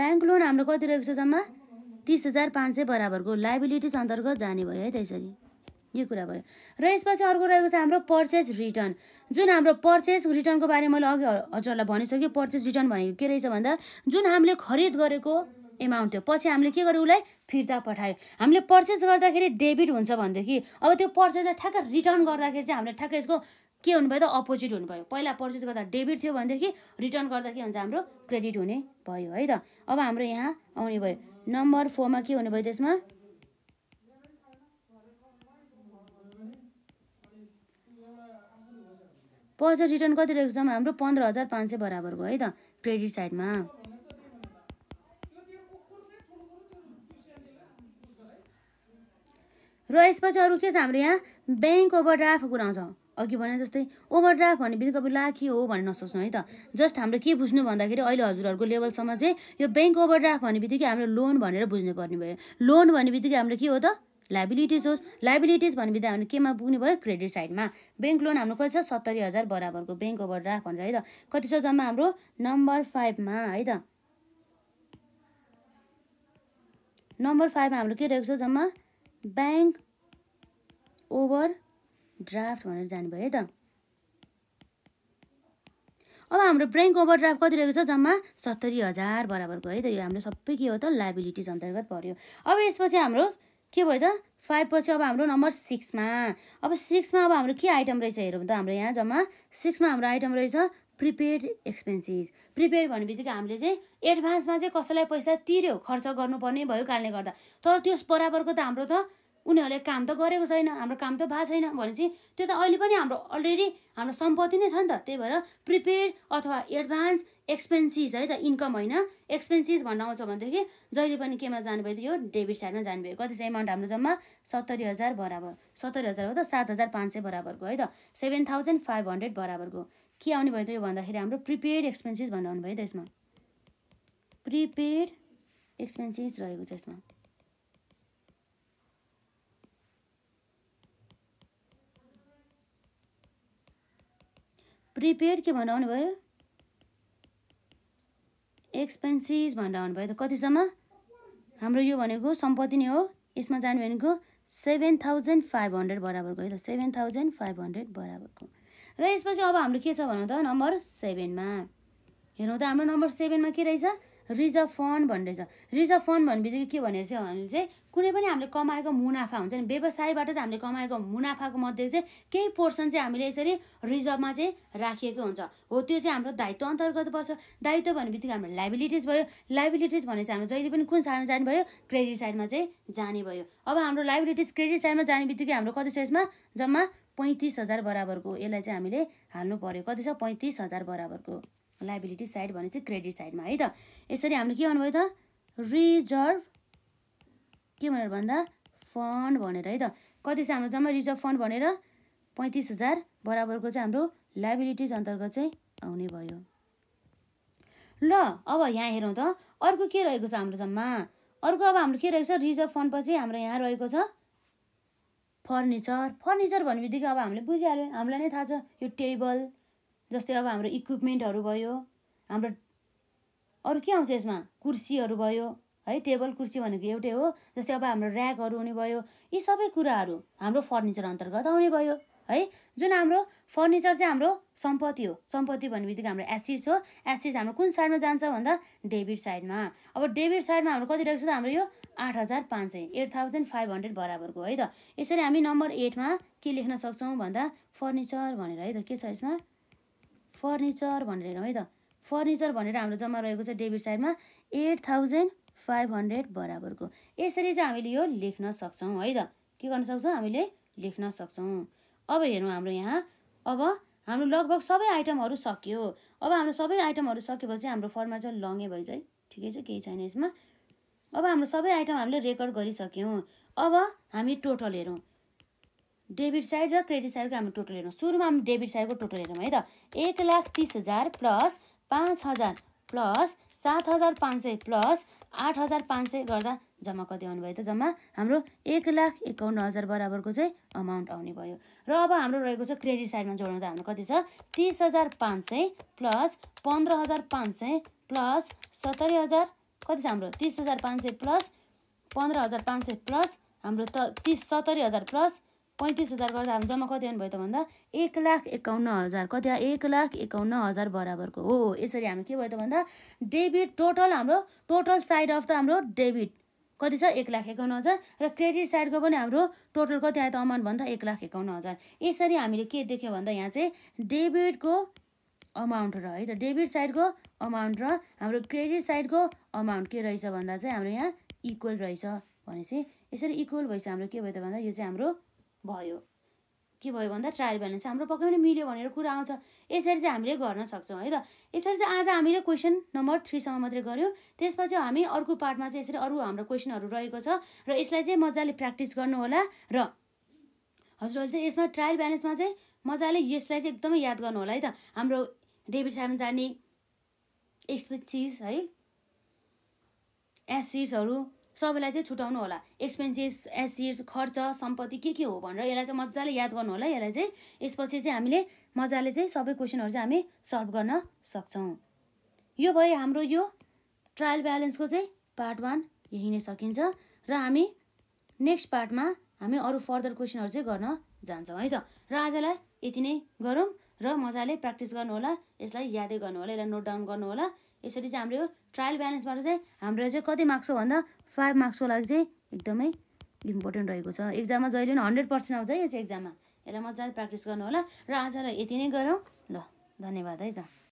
ब्याङ्क लोन हाम्रो कति रहेको छ जम्मा तिस हजार पाँच सय बराबरको लाइबिलिटिज अन्तर्गत जाने भयो है त्यसरी यो कुरा भयो र यसपछि अर्को रहेको छ हाम्रो पर्चेज रिटर्न जुन हाम्रो पर्चेज रिटर्नको बारेमा मैले अघि हजुरहरूलाई भनिसकेँ पर्चेज रिटर्न भनेको के रहेछ भन्दा जुन हामीले खरिद गरेको एमाउन्ट थियो पछि हामीले के गर्यो उसलाई फिर्ता पठायो हामीले पर्चेस गर्दाखेरि डेबिट हुन्छ भनेदेखि अब त्यो पर्चेसलाई ठ्याक्क रिटर्न गर्दाखेरि चाहिँ हामीले ठ्याक्कै यसको के हुनुभयो त अपोजिट हुनुभयो पहिला पर्चेस गर्दा डेबिट थियो भनेदेखि रिटर्न गर्दा के हुन्छ हाम्रो क्रेडिट हुने भयो है त अब हाम्रो यहाँ आउने भयो नम्बर फोरमा के हुने भयो त्यसमा पैसा रिटर्न कति रहेको छ हाम्रो पन्ध्र हजार पाँच सय बराबर भयो है त क्रेडिट साइडमा र यसपछि अरू के छ हाम्रो यहाँ ब्याङ्क ओभरड्राफ्ट आउँछ अघि भने जस्तै ओभरड्राफ्ट भन्ने बित्तिकै तपाईँ लाखी हो भनेर नसोच्नु है त जस्ट हाम्रो के बुझ्नु भन्दाखेरि अहिले हजुरहरूको लेभलसम्म चाहिँ यो ब्याङ्क ओभरड्राफ्ट भन्ने बित्तिकै हाम्रो लोन भनेर बुझ्नुपर्ने भयो लोन भन्ने बित्तिकै हाम्रो के हो त लाइबिलिटिज होस् लाइबिलिटिज भन्ने बित्दा हामी केमा पुग्ने भयो क्रेडिट साइडमा ब्याङ्क लोन हाम्रो कति छ सत्तरी हजार बराबरको ब्याङ्क ओभर ड्राफ्ट भनेर है त कति छ जम्मा हाम्रो नम्बर फाइभमा है त नम्बर फाइभमा हाम्रो के रहेको छ जम्मा ब्याङ्क ओभर ड्राफ्ट भनेर जानुभयो है त अब हाम्रो ब्याङ्क ओभर ड्राफ्ट कति रहेको छ जम्मा सत्तरी हजार बराबरको है त यो हाम्रो सबै के हो त लाइबिलिटिज अन्तर्गत पऱ्यो अब यसपछि हाम्रो के भयो त फाइभ पछि अब हाम्रो नम्बर सिक्समा अब सिक्समा अब हाम्रो के आइटम रहेछ हेरौँ त हाम्रो यहाँ जम्मा सिक्समा हाम्रो आइटम रहेछ प्रिपेड एक्सपेन्सिस प्रिपेयर भन्ने बित्तिकै हामीले चाहिँ एडभान्समा चाहिँ कसैलाई पैसा तिर्यो खर्च गर्नुपर्ने भयो कारणले गर्दा तर त्यस बराबरको त हाम्रो त उनीहरूले काम त गरेको छैन हाम्रो काम त भएको छैन भनेपछि त्यो त अहिले पनि हाम्रो अलरेडी हाम्रो सम्पत्ति नै छ नि त त्यही भएर प्रिपेड अथवा एडभान्स एक्सपेन्सिस है त इन्कम होइन एक्सपेन्सिस भन्न आउँछ भनेदेखि जहिले पनि केमा जानुभयो त यो डेबिट साइडमा जानुभयो कति चाहिँ एमाउन्ट हाम्रो जम्मा सत्तरी हजार बराबर सत्तरी हजार हो त सात हजार पाँच सय बराबरको है त सेभेन थाउजन्ड फाइभ हन्ड्रेड बराबरको के आउने भयो त यो भन्दाखेरि हाम्रो प्रिपेड एक्सपेन्सिस भनेर आउनुभयो त यसमा प्रिपेड एक्सपेन्सिस रहेको छ यसमा प्रिपेड के भन्नु आउनुभयो एक्सपेन्सिस भनेर आउनुभयो त कतिसम्म हाम्रो यो भनेको सम्पत्ति नै हो यसमा जानु भनेको सेभेन थाउजन्ड फाइभ हन्ड्रेड बराबरको है त सेभेन थाउजन्ड फाइभ हन्ड्रेड बराबरको र यसपछि अब हाम्रो के छ भनौँ त नम्बर सेभेनमा हेर्नु त हाम्रो नम्बर सेभेनमा के रहेछ रिजर्भ फन्ड भन्दैछ रिजर्भ फन्ड भन्ने बित्तिकै के भनेको भने चाहिँ कुनै पनि हामीले कमाएको मुनाफा हुन्छ नि व्यवसायबाट चाहिँ हामीले कमाएको मुनाफाको मध्ये चाहिँ केही पोर्सन चाहिँ हामीले यसरी रिजर्भमा चाहिँ राखिएको हुन्छ हो त्यो चाहिँ हाम्रो दायित्व अन्तर्गत पर्छ दायित्व भन्ने बित्तिकै हाम्रो लाइबिलिटिज भयो लाइबिलिटिज भने चाहिँ हाम्रो जहिले पनि कुन साइडमा जाने भयो क्रेडिट साइडमा चाहिँ जाने भयो अब हाम्रो लाइबिलिटिज क्रेडिट साइडमा जाने बित्तिकै हाम्रो कति छ यसमा जम्मा पैँतिस हजार बराबरको यसलाई चाहिँ हामीले हाल्नु पऱ्यो कति छ पैँतिस हजार बराबरको लाइबिलिटी साइड भने चाहिँ क्रेडिट साइडमा है त यसरी हामीले के गर्नुभयो त रिजर्भ के भनेर भन्दा फन्ड भनेर है त कति छ हाम्रो जम्मा रिजर्भ फन्ड भनेर पैँतिस हजार बराबरको चाहिँ हाम्रो लाइबिलिटिज अन्तर्गत चाहिँ आउने भयो ल अब यहाँ हेरौँ त अर्को के रहेको छ हाम्रो जम्मा अर्को अब हाम्रो के रहेको छ रिजर्भ फन्ड पछि हाम्रो यहाँ रहेको छ फर्निचर फर्निचर भन्ने बित्तिकै अब हामीले बुझिहाल्यो हामीलाई नै थाहा छ यो टेबल जस्तै अब हाम्रो इक्विपमेन्टहरू भयो हाम्रो अरू के आउँछ यसमा कुर्सीहरू भयो है टेबल कुर्सी भनेको एउटै हो जस्तै अब हाम्रो ऱ्याकहरू हुने भयो यी सबै कुराहरू हाम्रो फर्निचर अन्तर्गत आउने भयो है जुन हाम्रो फर्निचर चाहिँ हाम्रो सम्पत्ति हो सम्पत्ति भन्ने बित्तिकै हाम्रो एसिड्स हो एसिड्स हाम्रो कुन साइडमा जान्छ भन्दा डेबिट साइडमा अब डेबिट साइडमा हाम्रो कति रहेको छ त हाम्रो यो आठ हजार पाँच सय एट थाउजन्ड फाइभ हन्ड्रेड बराबरको है त यसरी हामी नम्बर एटमा के लेख्न सक्छौँ भन्दा फर्निचर भनेर है त के छ यसमा फर्निचर भनेर हेरौँ है त फर्निचर भनेर हाम्रो जम्मा रहेको छ डेबिट साइडमा एट थाउजन्ड फाइभ हन्ड्रेड बराबरको यसरी चाहिँ हामीले यो लेख्न सक्छौँ है त के गर्न सक्छौँ हामीले लेख्न सक्छौँ अब हेरौँ हाम्रो यहाँ अब हाम्रो लगभग सबै आइटमहरू सक्यो अब हाम्रो सबै आइटमहरू सकेपछि हाम्रो चाहिँ लङ्गे भइसक्यो है ठिकै छ केही छैन यसमा अब हाम्रो सबै आइटम हामीले रेकर्ड गरिसक्यौँ अब हामी टोटल हेरौँ डेबिट साइड र क्रेडिट साइडको हामी टोटल हेरौँ सुरुमा हामी डेबिट साइडको टोटल हेरौँ है त एक लाख तिस हजार प्लस पाँच हजार प्लस सात हजार पाँच सय प्लस आठ हजार पाँच सय गर्दा जम्मा कति आउनुभयो त जम्मा हाम्रो एक लाख एकाउन्न हजार बराबरको चाहिँ अमाउन्ट आउने भयो र अब हाम्रो रहेको छ क्रेडिट साइडमा जोड्नु त हाम्रो कति छ तिस हजार पाँच सय प्लस पन्ध्र हजार पाँच सय प्लस सत्तरी हजार कति छ हाम्रो तिस हजार पाँच सय प्लस पन्ध्र हजार पाँच सय प्लस हाम्रो त तिस सत्तरी हजार प्लस पैँतिस हजार गर्दा हामी जम्मा कति आउनुभयो त भन्दा एक लाख एकाउन्न हजार कति एक लाख एकाउन्न हजार बराबरको हो यसरी हामी के भयो त भन्दा डेबिट टोटल हाम्रो टोटल साइड अफ त हाम्रो डेबिट कति छ एक लाख एकाउन्न हजार र क्रेडिट साइडको पनि हाम्रो टोटल कति आयो त अमाउन्ट भन्दा एक लाख एकाउन्न हजार यसरी हामीले के देख्यौँ भन्दा यहाँ चाहिँ डेबिटको अमाउन्ट र है त डेबिट साइडको अमाउन्ट र हाम्रो क्रेडिट साइडको अमाउन्ट के रहेछ भन्दा चाहिँ हाम्रो यहाँ इक्वल रहेछ चाहिँ यसरी इक्वल भएपछि हाम्रो के भयो त भन्दा यो चाहिँ हाम्रो भयो के भयो भन्दा ट्रायल ब्यालेन्स हाम्रो पक्कै पनि मिल्यो भनेर कुरा आउँछ यसरी चाहिँ हामीले गर्न सक्छौँ है त यसरी चाहिँ आज हामीले क्वेसन नम्बर थ्रीसम्म मात्रै गऱ्यौँ त्यसपछि हामी अर्को पार्टमा चाहिँ यसरी अरू हाम्रो क्वेसनहरू रहेको छ र यसलाई चाहिँ मजाले प्र्याक्टिस गर्नुहोला र हजुरहरूले चाहिँ यसमा ट्रायल ब्यालेन्समा चाहिँ मजाले यसलाई चाहिँ एकदमै याद गर्नु होला है त हाम्रो डेबिट साइडमा जाने एक्सपेन्सिस है एसिड्सहरू सबैलाई चाहिँ छुट्याउनु होला एक्सपेन्सेस एसिड्स खर्च सम्पत्ति के के हो भनेर यसलाई चाहिँ मजाले याद गर्नु होला यसलाई चाहिँ यसपछि चाहिँ हामीले मजाले चाहिँ सबै क्वेसनहरू चाहिँ हामी सल्भ गर्न सक्छौँ यो भयो हाम्रो यो ट्रायल ब्यालेन्सको चाहिँ पार्ट वान यही नै सकिन्छ र हामी नेक्स्ट पार्टमा हामी अरू फर्दर क्वेसनहरू चाहिँ गर्न जान्छौँ है त र आजलाई यति नै गरौँ र मजाले प्र्याक्टिस होला यसलाई यादै गर्नु होला यसलाई नोट डाउन गर्नु होला यसरी चाहिँ हाम्रो यो ट्रायल ब्यालेन्सबाट चाहिँ हाम्रो चाहिँ कति मार्क्स हो भन्दा फाइभ मार्क्सको लागि चाहिँ एकदमै इम्पोर्टेन्ट रहेको छ एक्जाममा जहिले पनि हन्ड्रेड पर्सेन्ट आउँछ है यो चाहिँ एक्जाममा यसलाई मजाले प्र्याक्टिस गर्नु होला र आजलाई यति नै गरौँ ल धन्यवाद है त